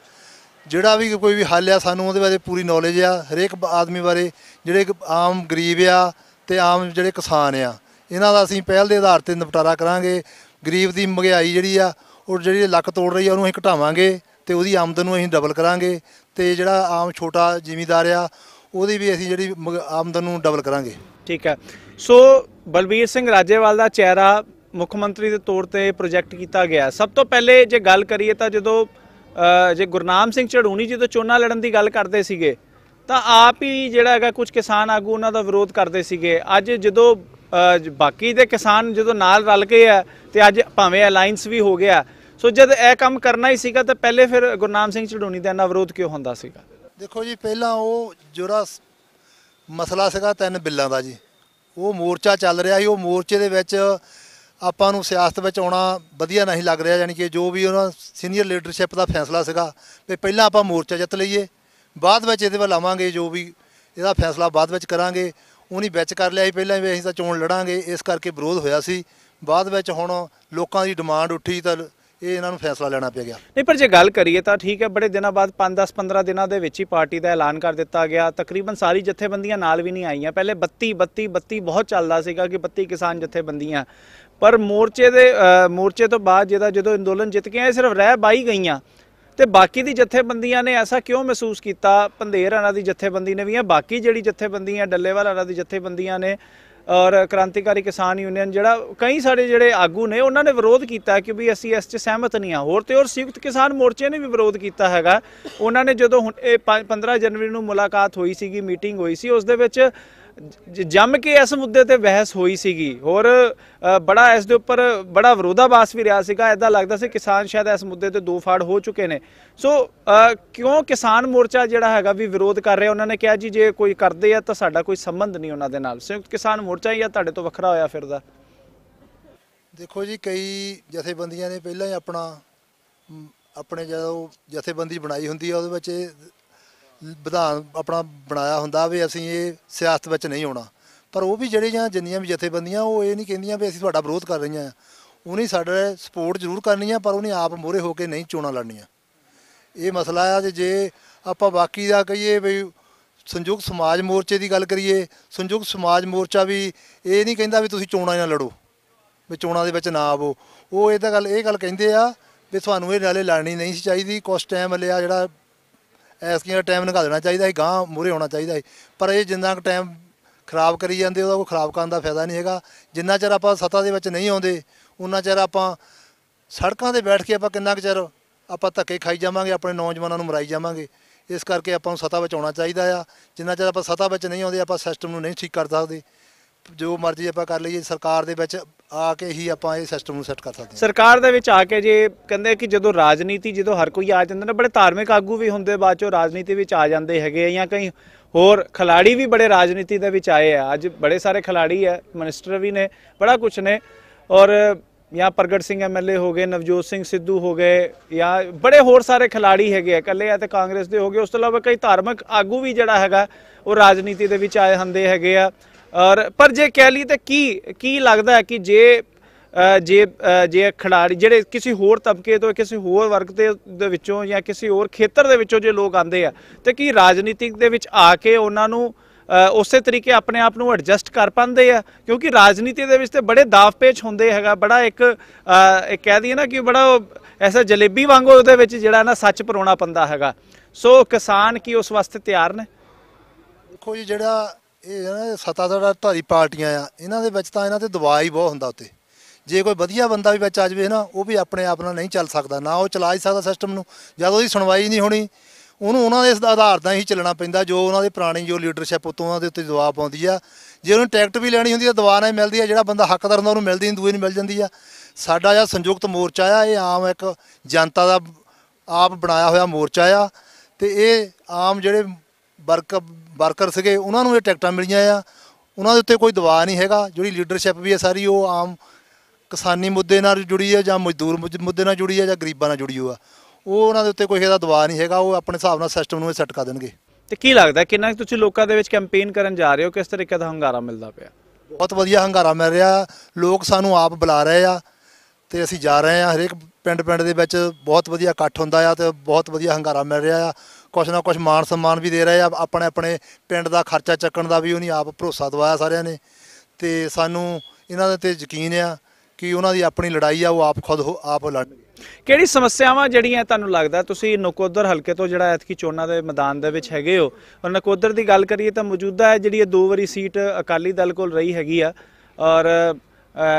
[SPEAKER 2] ਜਿਹੜਾ ਵੀ ਕੋਈ ਵੀ ਹੱਲ ਆ ਸਾਨੂੰ ਉਹਦੇ ਬਾਰੇ ਪੂਰੀ ਨੌਲੇਜ ਆ ਹਰੇਕ ਆਦਮੀ ਬਾਰੇ ਜਿਹੜੇ ਆਮ ਗਰੀਬ ਆ ਤੇ ਆਮ ਜਿਹੜੇ ਕਿਸਾਨ ਆ ਇਹਨਾਂ ਦਾ ਅਸੀਂ ਪਹਿਲ ਦੇ ਆਧਾਰ ਤੇ ਨਿਪਟਾਰਾ ਕਰਾਂਗੇ ਗਰੀਬ ਦੀ ਮਹਿੰਗਾਈ ਜਿਹੜੀ ਆ ਉਹ ਜਿਹੜੀ ਲੱਕ ਤੋੜ ਰਹੀ ਆ ਉਹਨੂੰ ਅਸੀਂ ਘਟਾਵਾਂਗੇ ਤੇ ਉਹਦੀ ਆਮਦਨ ਨੂੰ ਅਸੀਂ ਡਬਲ ਕਰਾਂਗੇ ਤੇ ਜਿਹੜਾ ਆਮ ਛੋਟਾ ਜ਼ਿਮੀਦਾਰ
[SPEAKER 1] ਆ ਉਹਦੀ ਵੀ ਅਸੀਂ ਜਿਹੜੀ ਆਮਦਨ ਨੂੰ ਡਬਲ ਕਰਾਂਗੇ ਠੀਕ ਹੈ ਸੋ ਬਲਬੀਰ ਸਿੰਘ ਰਾਜੇਵਾਲ ਦਾ ਚਿਹਰਾ ਮੁੱਖ ਮੰਤਰੀ ਦੇ ਤੌਰ ਤੇ ਪ੍ਰੋਜੈਕਟ ਕੀਤਾ ਗਿਆ ਸਭ ਤੋਂ ਪਹਿਲੇ ਜੇ ਗੱਲ ਕਰੀਏ ਤਾਂ ਜਦੋਂ ਜੇ ਗੁਰਨਾਮ ਸਿੰਘ ਚੜੂਣੀ ਜੀ ਤੋਂ ਚੋਣਾਂ ਲੜਨ ਦੀ ਗੱਲ ਕਰਦੇ ਸੀਗੇ ਤਾਂ ਆਪ ਹੀ ਜਿਹੜਾ ਹੈਗਾ ਕੁਝ ਕਿਸਾਨ ਆਗੂ ਉਹਨਾਂ ਦਾ ਵਿਰੋਧ ਕਰਦੇ ਸੀਗੇ ਅੱਜ ਜਦੋਂ ਬਾਕੀ ਦੇ ਕਿਸਾਨ ਜਦੋਂ ਨਾਲ ਰਲ ਗਏ ਆ ਤੇ ਅੱਜ ਭਾਵੇਂ ਅਲਾਈਅੰਸ ਵੀ ਹੋ ਗਿਆ ਸੋ ਜਦ ਇਹ ਕੰਮ ਕਰਨਾ ਹੀ ਸੀਗਾ ਤਾਂ ਪਹਿਲੇ ਫਿਰ ਗੁਰਨਾਮ ਸਿੰਘ ਚੜੂਣੀ ਦਾ ਇਹਨਾਂ ਵਿਰੋਧ ਕਿਉਂ ਹੁੰਦਾ ਸੀਗਾ ਦੇਖੋ ਜੀ ਪਹਿਲਾਂ ਉਹ ਜੁਰਾ ਮਸਲਾ ਸੀਗਾ ਤਿੰਨ ਬਿੱਲਾਂ ਦਾ ਜੀ ਉਹ ਮੋਰਚਾ ਚੱਲ ਰਿਹਾ ਸੀ ਉਹ
[SPEAKER 2] ਮੋਰਚੇ ਦੇ ਵਿੱਚ ਆਪਾਂ ਨੂੰ ਸਿਆਸਤ ਵਿੱਚ ਆਉਣਾ ਵਧੀਆ ਨਹੀਂ ਲੱਗ ਰਿਹਾ ਯਾਨੀ ਕਿ ਜੋ ਵੀ ਉਹਨਾਂ ਸੀਨੀਅਰ ਲੀਡਰਸ਼ਿਪ ਦਾ ਫੈਸਲਾ ਸੀਗਾ ਵੀ ਪਹਿਲਾਂ ਆਪਾਂ ਮੋਰਚਾ ਜਿੱਤ ਲਈਏ ਬਾਅਦ ਵਿੱਚ ਇਹਦੇ ਵੱਲ ਆਵਾਂਗੇ ਜੋ ਵੀ ਇਹਦਾ ਫੈਸਲਾ ਬਾਅਦ ਵਿੱਚ ਕਰਾਂਗੇ ਉਹਨੀ ਵਿੱਚ ਕਰ ਲਿਆ ਸੀ ਪਹਿਲਾਂ ਵੀ ਅਸੀਂ ਤਾਂ ਚੋਣ ਲੜਾਂਗੇ ਇਸ ਕਰਕੇ ਵਿਰੋਧ ਹੋਇਆ ਸੀ ਬਾਅਦ ਵਿੱਚ ਹੁਣ ਲੋਕਾਂ ਦੀ ਡਿਮਾਂਡ ਉੱਠੀ ਤਾਂ ਇਹ ਇਹਨਾਂ ਨੂੰ ਫੈਸਲਾ ਲੈਣਾ ਪਿਆ ਗਿਆ
[SPEAKER 1] ਨਹੀਂ ਪਰ ਜੇ ਗੱਲ ਕਰੀਏ ਤਾਂ ਠੀਕ ਹੈ ਬੜੇ ਦਿਨਾਂ ਬਾਅਦ 5-10 15 ਦਿਨਾਂ ਦੇ ਵਿੱਚ ਹੀ ਪਾਰਟੀ ਦਾ ਐਲਾਨ ਕਰ ਦਿੱਤਾ ਗਿਆ ਤਕਰੀਬਨ ਸਾਰੀ ਜਥੇਬੰਦੀਆਂ ਨਾਲ ਵੀ ਨਹੀਂ ਆਈਆਂ ਪਹਿਲੇ 32 32 32 ਬਹੁਤ ਚੱਲਦਾ ਸੀਗਾ ਕਿ 32 ਕਿਸਾਨ ਜਥੇਬੰਦੀਆਂ ਪਰ ਮੋਰਚੇ ਦੇ ਮੋਰਚੇ ਤੋਂ ਬਾਅਦ ਜਿਹਦਾ ਜਦੋਂ ਅੰਦੋਲਨ ਜਿੱਤ ਕੇ ਆਏ ਸਿਰਫ ਰਹਿ ਬਾਈ ਗਈਆਂ ਤੇ ਬਾਕੀ ਦੀ ਜਥੇਬੰਦੀਆਂ ਨੇ ਐਸਾ ਕਿਉਂ ਮਹਿਸੂਸ ਕੀਤਾ ਪੰਧੇਰ ਹਨਾ ਦੀ ਜਥੇਬੰਦੀ ਨੇ ਵੀ ਆ ਬਾਕੀ ਜਿਹੜੀ ਜਥੇਬੰਦੀਆਂ ਡੱਲੇਵਾਲ ਹਨਾ ਦੀ ਜਥੇਬੰਦੀਆਂ ਨੇ ਔਰ ਕ੍ਰਾਂਤੀਕਾਰੀ ਕਿਸਾਨ ਯੂਨੀਅਨ ਜਿਹੜਾ ਕਈ ਸਾਡੇ ਜਿਹੜੇ ਆਗੂ ਨੇ ਉਹਨਾਂ ਨੇ ਵਿਰੋਧ ਕੀਤਾ ਕਿ ਵੀ ਅਸੀਂ ਇਸ 'ਚ ਸਹਿਮਤ ਨਹੀਂ ਆ ਹੋਰ ਤੇ ਹੋਰ ਸਿਖਤ ਕਿਸਾਨ ਮੋਰਚੇ ਨੇ ਵੀ ਵਿਰੋਧ ਕੀਤਾ ਹੈਗਾ ਉਹਨਾਂ ਨੇ ਜਦੋਂ ਹੁਣ ਇਹ 15 ਜਨਵਰੀ ਨੂੰ ਮੁਲਾਕਾਤ ਹੋਈ ਸੀਗੀ ਮੀਟਿੰਗ ਹੋਈ ਸੀ ਉਸ ਦੇ ਵਿੱਚ ਜੰਮ ਕੇ ਇਸ ਮੁੱਦੇ ਤੇ ਬਹਿਸ ਹੋਈ ਸੀਗੀ ਹੋਰ ਬੜਾ ਇਸ ਦੇ ਉੱਪਰ ਬੜਾ ਵਿਰੋਧਾਭਾਸ ਵੀ ਰਿਹਾ ਸੀਗਾ ਐਦਾਂ ਲੱਗਦਾ ਸੀ ਕਿਸਾਨ ਸ਼ਾਇਦ ਇਸ ਮੁੱਦੇ ਤੇ ਦੋ ਫਾੜ ਹੋ ਚੁੱਕੇ ਨੇ ਸੋ ਕਿਉਂ ਕਿਸਾਨ ਮੋਰਚਾ ਜਿਹੜਾ ਹੈਗਾ ਵੀ ਵਿਰੋਧ ਕਰ ਰਿਹਾ ਉਹਨਾਂ ਨੇ ਕਿਹਾ ਜੀ ਜੇ ਕੋਈ ਕਰਦੇ ਆ ਤਾਂ ਸਾਡਾ ਕੋਈ ਸੰਬੰਧ ਨਹੀਂ ਉਹਨਾਂ ਦੇ ਨਾਲ ਸੰਯੁਕਤ ਕਿਸਾਨ ਮੋਰਚਾ ਹੀ ਆ ਤੁਹਾਡੇ ਤੋਂ ਵੱਖਰਾ ਹੋਇਆ ਫਿਰਦਾ
[SPEAKER 2] ਦੇਖੋ ਜੀ ਕਈ ਜਥੇਬੰਦੀਆਂ ਨੇ ਪਹਿਲਾਂ ਹੀ ਆਪਣਾ ਆਪਣੇ ਜਦੋਂ ਜਥੇਬੰਦੀ ਬਣਾਈ ਹੁੰਦੀ ਆ ਉਹਦੇ ਵਿੱਚ ਵਿਧਾਨ ਆਪਣਾ ਬਣਾਇਆ ਹੁੰਦਾ ਵੀ ਅਸੀਂ ਇਹ ਸਿਆਸਤ ਵਿੱਚ ਨਹੀਂ ਆਉਣਾ ਪਰ ਉਹ ਵੀ ਜਿਹੜੇ ਜਾਂ ਜਿੰਨੀਆਂ ਵੀ ਜਥੇਬੰਦੀਆਂ ਉਹ ਇਹ ਨਹੀਂ ਕਹਿੰਦੀਆਂ ਵੀ ਅਸੀਂ ਤੁਹਾਡਾ ਵਿਰੋਧ ਕਰ ਰਹੀਆਂ ਉਹਨੇ ਸਾਡੇ ਸਪੋਰਟ ਜ਼ਰੂਰ ਕਰਨੀ ਆ ਪਰ ਉਹਨੇ ਆਪ ਮੋਰੇ ਹੋ ਕੇ ਨਹੀਂ ਚੋਣਾਂ ਲੜਨੀਆਂ ਇਹ ਮਸਲਾ ਆ ਜੇ ਜੇ ਆਪਾਂ ਬਾਕੀ ਦਾ ਕਹੀਏ ਵੀ ਸੰਯੁਕਤ ਸਮਾਜ ਮੋਰਚੇ ਦੀ ਗੱਲ ਕਰੀਏ ਸੰਯੁਕਤ ਸਮਾਜ ਮੋਰਚਾ ਵੀ ਇਹ ਨਹੀਂ ਕਹਿੰਦਾ ਵੀ ਤੁਸੀਂ ਚੋਣਾਂ ਨਾਲ ਲੜੋ ਵੀ ਚੋਣਾਂ ਦੇ ਵਿੱਚ ਨਾ ਆਵੋ ਉਹ ਇਹ ਤਾਂ ਗੱਲ ਇਹ ਗੱਲ ਕਹਿੰਦੇ ਆ ਵੀ ਤੁਹਾਨੂੰ ਇਹ ਨਾਲੇ ਲੜਨੀ ਨਹੀਂ ਸੀ ਚਾਹੀਦੀ ਕੁਝ ਟਾਈਮ ਲਿਆ ਜਿਹੜਾ ਐਸਕੀਆਂ ਦਾ ਟਾਈਮ ਨਿਕਾਲ ਦੇਣਾ ਚਾਹੀਦਾ ਸੀ ਗਾਂ ਮੂਰੇ ਹੋਣਾ ਚਾਹੀਦਾ ਸੀ ਪਰ ਇਹ ਜਿੰਨਾ ਕੁ ਟਾਈਮ ਖਰਾਬ ਕਰੀ ਜਾਂਦੇ ਉਹਦਾ ਕੋਈ ਖਰਾਬ ਕਰਨ ਦਾ ਫਾਇਦਾ ਨਹੀਂ ਹੈਗਾ ਜਿੰਨਾ ਚਿਰ ਆਪਾਂ ਸਤਾ ਦੇ ਵਿੱਚ ਨਹੀਂ ਆਉਂਦੇ ਉਹਨਾਂ ਚਿਰ ਆਪਾਂ ਸੜਕਾਂ ਤੇ ਬੈਠ ਕੇ ਆਪਾਂ ਕਿੰਨਾ ਕੁ ਚਿਰ ਆਪਾਂ ਧੱਕੇ ਖਾਈ ਜਾਵਾਂਗੇ ਆਪਣੇ ਨੌਜਵਾਨਾਂ ਨੂੰ ਮਰਾਈ ਜਾਵਾਂਗੇ ਇਸ ਕਰਕੇ ਆਪਾਂ ਨੂੰ ਸਤਾ ਵਿੱਚ ਆਉਣਾ ਚਾਹੀਦਾ ਆ ਜਿੰਨਾ ਚਿਰ ਆਪਾਂ ਸਤਾ ਵਿੱਚ ਨਹੀਂ ਆਉਂਦੇ ਆਪਾਂ ਸਿਸਟਮ ਨੂੰ ਨਹੀਂ ਠੀਕ ਕਰ ਸਕਦੇ ਜੋ ਮਰਜ਼ੀ ਆਪਾਂ ਕਰ ਲਈਏ ਸਰਕਾਰ ਦੇ ਵਿੱਚ ਆ ਕੇ ਹੀ ਆਪਾਂ ਇਹ ਸਿਸਟਮ ਨੂੰ ਸੈੱਟ ਕਰ ਸਕਦੇ
[SPEAKER 1] ਸਰਕਾਰ ਦੇ ਵਿੱਚ ਆ ਕੇ ਜੇ ਕਹਿੰਦੇ ਕਿ ਜਦੋਂ ਰਾਜਨੀਤੀ ਜਦੋਂ ਹਰ ਕੋਈ ਆ ਜਾਂਦਾ ਨਾ ਬੜੇ ਧਾਰਮਿਕ ਆਗੂ ਵੀ ਹੁੰਦੇ ਬਾਅਦ ਚੋਂ ਰਾਜਨੀਤੀ ਵਿੱਚ ਆ ਜਾਂਦੇ ਹੈਗੇ ਜਾਂ ਕਈ ਹੋਰ ਖਿਲਾੜੀ ਵੀ ਬੜੇ ਰਾਜਨੀਤੀ ਦੇ ਵਿੱਚ ਆਏ ਆ ਅੱਜ ਬੜੇ ਸਾਰੇ ਖਿਲਾੜੀ ਆ ਮਿਨਿਸਟਰ ਵੀ ਨੇ ਬੜਾ ਕੁਝ ਨੇ ਔਰ ਜਾਂ ਪ੍ਰਗਟ ਸਿੰਘ ਐਮਐਲਏ ਹੋ ਗਏ ਨਵਜੋਤ ਸਿੰਘ ਸਿੱਧੂ ਹੋ ਗਏ ਜਾਂ ਬੜੇ ਹੋਰ ਸਾਰੇ ਖਿਲਾੜੀ ਹੈਗੇ ਆ ਇਕੱਲੇ ਆ ਤੇ ਕਾਂਗਰਸ ਦੇ ਹੋ ਗਏ ਉਸ ਤੋਂ ਇਲਾਵਾ ਕਈ ਧਾਰਮਿਕ ਆਗੂ ਵੀ ਜਿਹੜਾ ਹੈਗਾ ਉਹ ਰਾਜਨੀਤੀ ਦੇ ਵਿੱਚ ਆਏ ਹੁੰਦੇ ਹੈਗੇ ਆ ਔਰ ਪਰ ਜੇ ਕਹਿ ਲਈ ਤੇ ਕੀ ਕੀ ਲੱਗਦਾ ਹੈ ਕਿ ਜੇ ਜੇ ਜੇ ਖਿਡਾਰੀ ਜਿਹੜੇ ਕਿਸੇ ਹੋਰ ਤਬਕੇ ਤੋਂ ਕਿਸੇ ਹੋਰ ਵਰਗ ਦੇ ਦੇ ਵਿੱਚੋਂ ਜਾਂ ਕਿਸੇ ਹੋਰ ਖੇਤਰ ਦੇ ਵਿੱਚੋਂ ਜੇ ਲੋਕ ਆਂਦੇ ਆ ਤੇ ਕੀ ਰਾਜਨੀਤਿਕ ਦੇ ਵਿੱਚ ਆ ਕੇ ਉਹਨਾਂ ਨੂੰ ਉਸੇ ਤਰੀਕੇ ਆਪਣੇ ਆਪ ਨੂੰ ਐਡਜਸਟ ਕਰ ਪਾਉਂਦੇ ਆ ਕਿਉਂਕਿ ਰਾਜਨੀਤੀ ਦੇ ਵਿੱਚ ਤੇ ਬੜੇ ਦਾਅਵਪੇਚ ਹੁੰਦੇ ਹੈਗਾ ਬੜਾ ਇੱਕ ਇਹ ਕਹਿ ਦਈਏ ਨਾ ਕਿ ਬੜਾ ਐਸਾ ਜਲੇਬੀ ਵਾਂਗੂ ਉਹਦੇ ਵਿੱਚ ਜਿਹੜਾ ਨਾ ਸੱਚ ਪਰੋਣਾ ਪੰਦਾ ਹੈਗਾ ਸੋ ਕਿਸਾਨ ਕੀ ਉਸ ਵਾਸਤੇ ਤਿਆਰ ਨੇ
[SPEAKER 2] ਦੇਖੋ ਜੀ ਜਿਹੜਾ ਇਹ ਜਿਹੜਾ ਸਤਾ ਸੱਤਾਧਾਰ ਧਾਰੀ ਪਾਰਟੀਆਂ ਆ ਇਹਨਾਂ ਦੇ ਵਿੱਚ ਤਾਂ ਇਹਨਾਂ ਤੇ ਦਬਾਅ ਹੀ ਬਹੁਤ ਹੁੰਦਾ ਉੱਤੇ ਜੇ ਕੋਈ ਵਧੀਆ ਬੰਦਾ ਵੀ ਵਿੱਚ ਆ ਜਵੇ ਨਾ ਉਹ ਵੀ ਆਪਣੇ ਆਪ ਨਾਲ ਨਹੀਂ ਚੱਲ ਸਕਦਾ ਨਾ ਉਹ ਚਲਾ ਹੀ ਸਕਦਾ ਸਿਸਟਮ ਨੂੰ ਜਦ ਉਹਦੀ ਸੁਣਵਾਈ ਨਹੀਂ ਹੋਣੀ ਉਹਨੂੰ ਉਹਨਾਂ ਦੇ ਆਧਾਰ ਦਾ ਹੀ ਚੱਲਣਾ ਪੈਂਦਾ ਜੋ ਉਹਨਾਂ ਦੇ ਪੁਰਾਣੀ ਜੋ ਲੀਡਰਸ਼ਿਪ ਉਤੋਂ ਉਹਨਾਂ ਦੇ ਉੱਤੇ ਦਬਾਅ ਪਾਉਂਦੀ ਆ ਜੇ ਉਹਨੂੰ ਟਿਕਟ ਵੀ ਲੈਣੀ ਹੁੰਦੀ ਆ ਦਬਾਅ ਨਾਲ ਮਿਲਦੀ ਆ ਜਿਹੜਾ ਬੰਦਾ ਹੱਕਦਾਰ ਹੁੰਦਾ ਉਹਨੂੰ ਮਿਲਦੀ ਨਹੀਂ ਦੂਏ ਨੂੰ ਮਿਲ ਜਾਂਦੀ ਆ ਸਾਡਾ ਜਿਹੜਾ ਸੰਯੁਕਤ ਮੋਰਚਾ ਆ ਇਹ ਆਮ ਇੱਕ ਜਨਤਾ ਦਾ ਆਪ ਬਣਾਇਆ ਹੋਇਆ ਮੋਰਚਾ ਆ ਤੇ ਇਹ ਆਮ ਜਿਹੜੇ ਵਰਕ ਵਰਕਰ ਸੀਗੇ ਉਹਨਾਂ ਨੂੰ ਇਹ ਟਿਕਟਾਂ ਮਿਲੀਆਂ ਆ ਉਹਨਾਂ ਦੇ ਉੱਤੇ ਕੋਈ ਦਬਾਅ ਨਹੀਂ ਹੈਗਾ ਜਿਹੜੀ ਲੀਡਰਸ਼ਿਪ ਵੀ ਹੈ ਸਾਰੀ ਉਹ ਆਮ ਕਿਸਾਨੀ ਮੁੱਦੇ ਨਾਲ ਜੁੜੀ ਹੈ ਜਾਂ ਮਜ਼ਦੂਰ ਮੁੱਦੇ ਨਾਲ ਜੁੜੀ ਹੈ ਜਾਂ ਗਰੀਬਾਂ ਨਾਲ ਜੁੜੀ ਹੋਆ
[SPEAKER 1] ਉਹ ਉਹਨਾਂ ਦੇ ਉੱਤੇ ਕੋਈ ਇਹਦਾ ਦਬਾਅ ਨਹੀਂ ਹੈਗਾ ਉਹ ਆਪਣੇ ਹਿਸਾਬ ਨਾਲ ਸਿਸਟਮ ਨੂੰ ਸੈੱਟ ਕਰ ਦੇਣਗੇ ਤੇ ਕੀ ਲੱਗਦਾ ਕਿੰਨਾ ਤੁਸੀਂ ਲੋਕਾਂ ਦੇ ਵਿੱਚ ਕੈਂਪੇਨ ਕਰਨ ਜਾ ਰਹੇ ਹੋ ਕਿਸ ਤਰੀਕੇ ਦਾ ਹੰਗਾਰਾ ਮਿਲਦਾ ਪਿਆ ਬਹੁਤ ਵਧੀਆ ਹੰਗਾਰਾ ਮਿਲ ਰਿਹਾ
[SPEAKER 2] ਲੋਕ ਸਾਨੂੰ ਆਪ ਬੁਲਾ ਰਹੇ ਆ ਤੇ ਅਸੀਂ ਜਾ ਰਹੇ ਆ ਹਰੇਕ ਪਿੰਡ ਪਿੰਡ ਦੇ ਵਿੱਚ ਬਹੁਤ ਵਧੀਆ ਇਕੱਠ ਹੁੰਦਾ ਆ ਤੇ ਬਹੁਤ ਵਧੀਆ ਹੰਗਾਰਾ ਮਿਲ ਰਿਹਾ ਆ ਕੁਛ ਨਾ ਕੁਛ ਮਾਨ ਸਨਮਾਨ ਵੀ ਦੇ ਰਹੇ ਆ ਆਪਣੇ ਆਪਣੇ ਪਿੰਡ ਦਾ ਖਰਚਾ ਚੱਕਣ ਦਾ ਵੀ ਉਹਨੇ ਆਪ ਭਰੋਸਾ ਦਵਾਇਆ ਸਾਰਿਆਂ ਨੇ ਤੇ ਸਾਨੂੰ ਇਹਨਾਂ ਦੇ
[SPEAKER 1] ਤੇ ਯਕੀਨ ਆ ਕਿ ਉਹਨਾਂ ਦੀ ਆਪਣੀ ਲੜਾਈ ਆ ਉਹ ਆਪ ਖੁਦ ਆਪ ਲੜਨਗੇ ਕਿਹੜੀ ਸਮੱਸਿਆਵਾਂ ਜਿਹੜੀਆਂ ਤੁਹਾਨੂੰ ਲੱਗਦਾ ਤੁਸੀਂ ਨਕੋਦਰ ਹਲਕੇ ਤੋਂ ਜਿਹੜਾ ਐਤਕੀ ਚੋਣਾਂ ਦੇ ਮੈਦਾਨ ਦੇ ਵਿੱਚ ਹੈਗੇ ਹੋ ਔਰ ਨਕੋਦਰ ਦੀ ਗੱਲ ਕਰੀਏ ਤਾਂ ਮੌਜੂਦਾ ਹੈ ਜਿਹੜੀ ਇਹ ਦੋ ਵਾਰੀ ਸੀਟ ਅਕਾਲੀ ਦਲ ਕੋਲ ਰਹੀ ਹੈਗੀ ਆ ਔਰ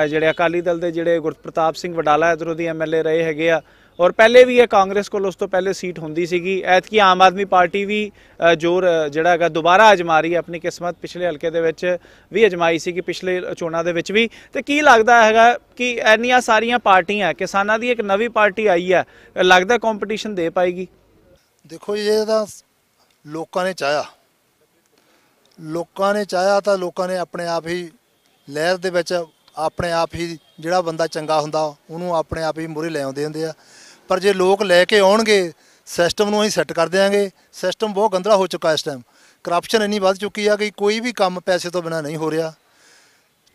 [SPEAKER 1] ਜਿਹੜੇ ਅਕਾਲੀ ਦਲ ਦੇ ਜਿਹੜੇ ਗੁਰਪ੍ਰਤਾਪ ਸਿੰਘ ਵਡਾਲਾ ਇਧਰੋਂ ਦੀ ਐਮਐਲਏ ਰਹੇ ਹੈਗੇ ਆ ਔਰ ਪਹਿਲੇ ਵੀ ਇਹ ਕਾਂਗਰਸ ਕੋਲ ਉਸ ਤੋਂ ਪਹਿਲੇ ਸੀਟ ਹੁੰਦੀ ਸੀਗੀ ਐਤਕੀ ਆਮ ਆਦਮੀ ਪਾਰਟੀ ਵੀ ਜੋਰ ਜਿਹੜਾ ਹੈਗਾ ਦੁਬਾਰਾ ਅਜਮਾ ਰਹੀ ਹੈ ਆਪਣੀ ਕਿਸਮਤ ਪਿਛਲੇ ਹਲਕੇ ਦੇ ਵਿੱਚ ਵੀ ਅਜਮਾਈ ਸੀ ਕਿ ਪਿਛਲੇ ਚੋਣਾਂ ਦੇ ਵਿੱਚ ਵੀ ਤੇ ਕੀ ਲੱਗਦਾ ਹੈਗਾ ਕਿ ਇੰਨੀਆਂ ਸਾਰੀਆਂ ਪਾਰਟੀਆਂ ਕਿਸਾਨਾਂ ਦੀ ਇੱਕ ਨਵੀਂ ਪਾਰਟੀ ਆਈ ਹੈ ਲੱਗਦਾ ਕੰਪੀਟੀਸ਼ਨ ਦੇ ਪਾਏਗੀ ਦੇਖੋ ਇਹ ਤਾਂ ਲੋਕਾਂ ਨੇ ਚਾਹਿਆ
[SPEAKER 2] ਲੋਕਾਂ ਨੇ ਚਾਹਿਆ ਤਾਂ ਲੋਕਾਂ ਨੇ ਆਪਣੇ ਆਪ ਹੀ ਲਹਿਰ ਦੇ ਵਿੱਚ ਆਪਣੇ ਆਪ ਹੀ ਜਿਹੜਾ ਬੰਦਾ ਚੰਗਾ ਹੁੰਦਾ ਉਹਨੂੰ ਆਪਣੇ ਆਪ ਹੀ ਮੂਰੇ ਲੈ ਆਉਂਦੇ ਹੁੰਦੇ ਆ ਪਰ ਜੇ ਲੋਕ ਲੈ ਕੇ ਆਉਣਗੇ ਸਿਸਟਮ ਨੂੰ ਅਸੀਂ ਸੈੱਟ ਕਰ ਦੇਵਾਂਗੇ ਸਿਸਟਮ ਬਹੁਤ ਗੰਦਲਾ ਹੋ ਚੁੱਕਾ ਇਸ ਟਾਈਮ ਕਰਪਸ਼ਨ ਇੰਨੀ ਵੱਧ ਚੁੱਕੀ ਆ ਕਿ ਕੋਈ ਵੀ ਕੰਮ ਪੈਸੇ ਤੋਂ ਬਿਨਾ ਨਹੀਂ ਹੋ ਰਿਹਾ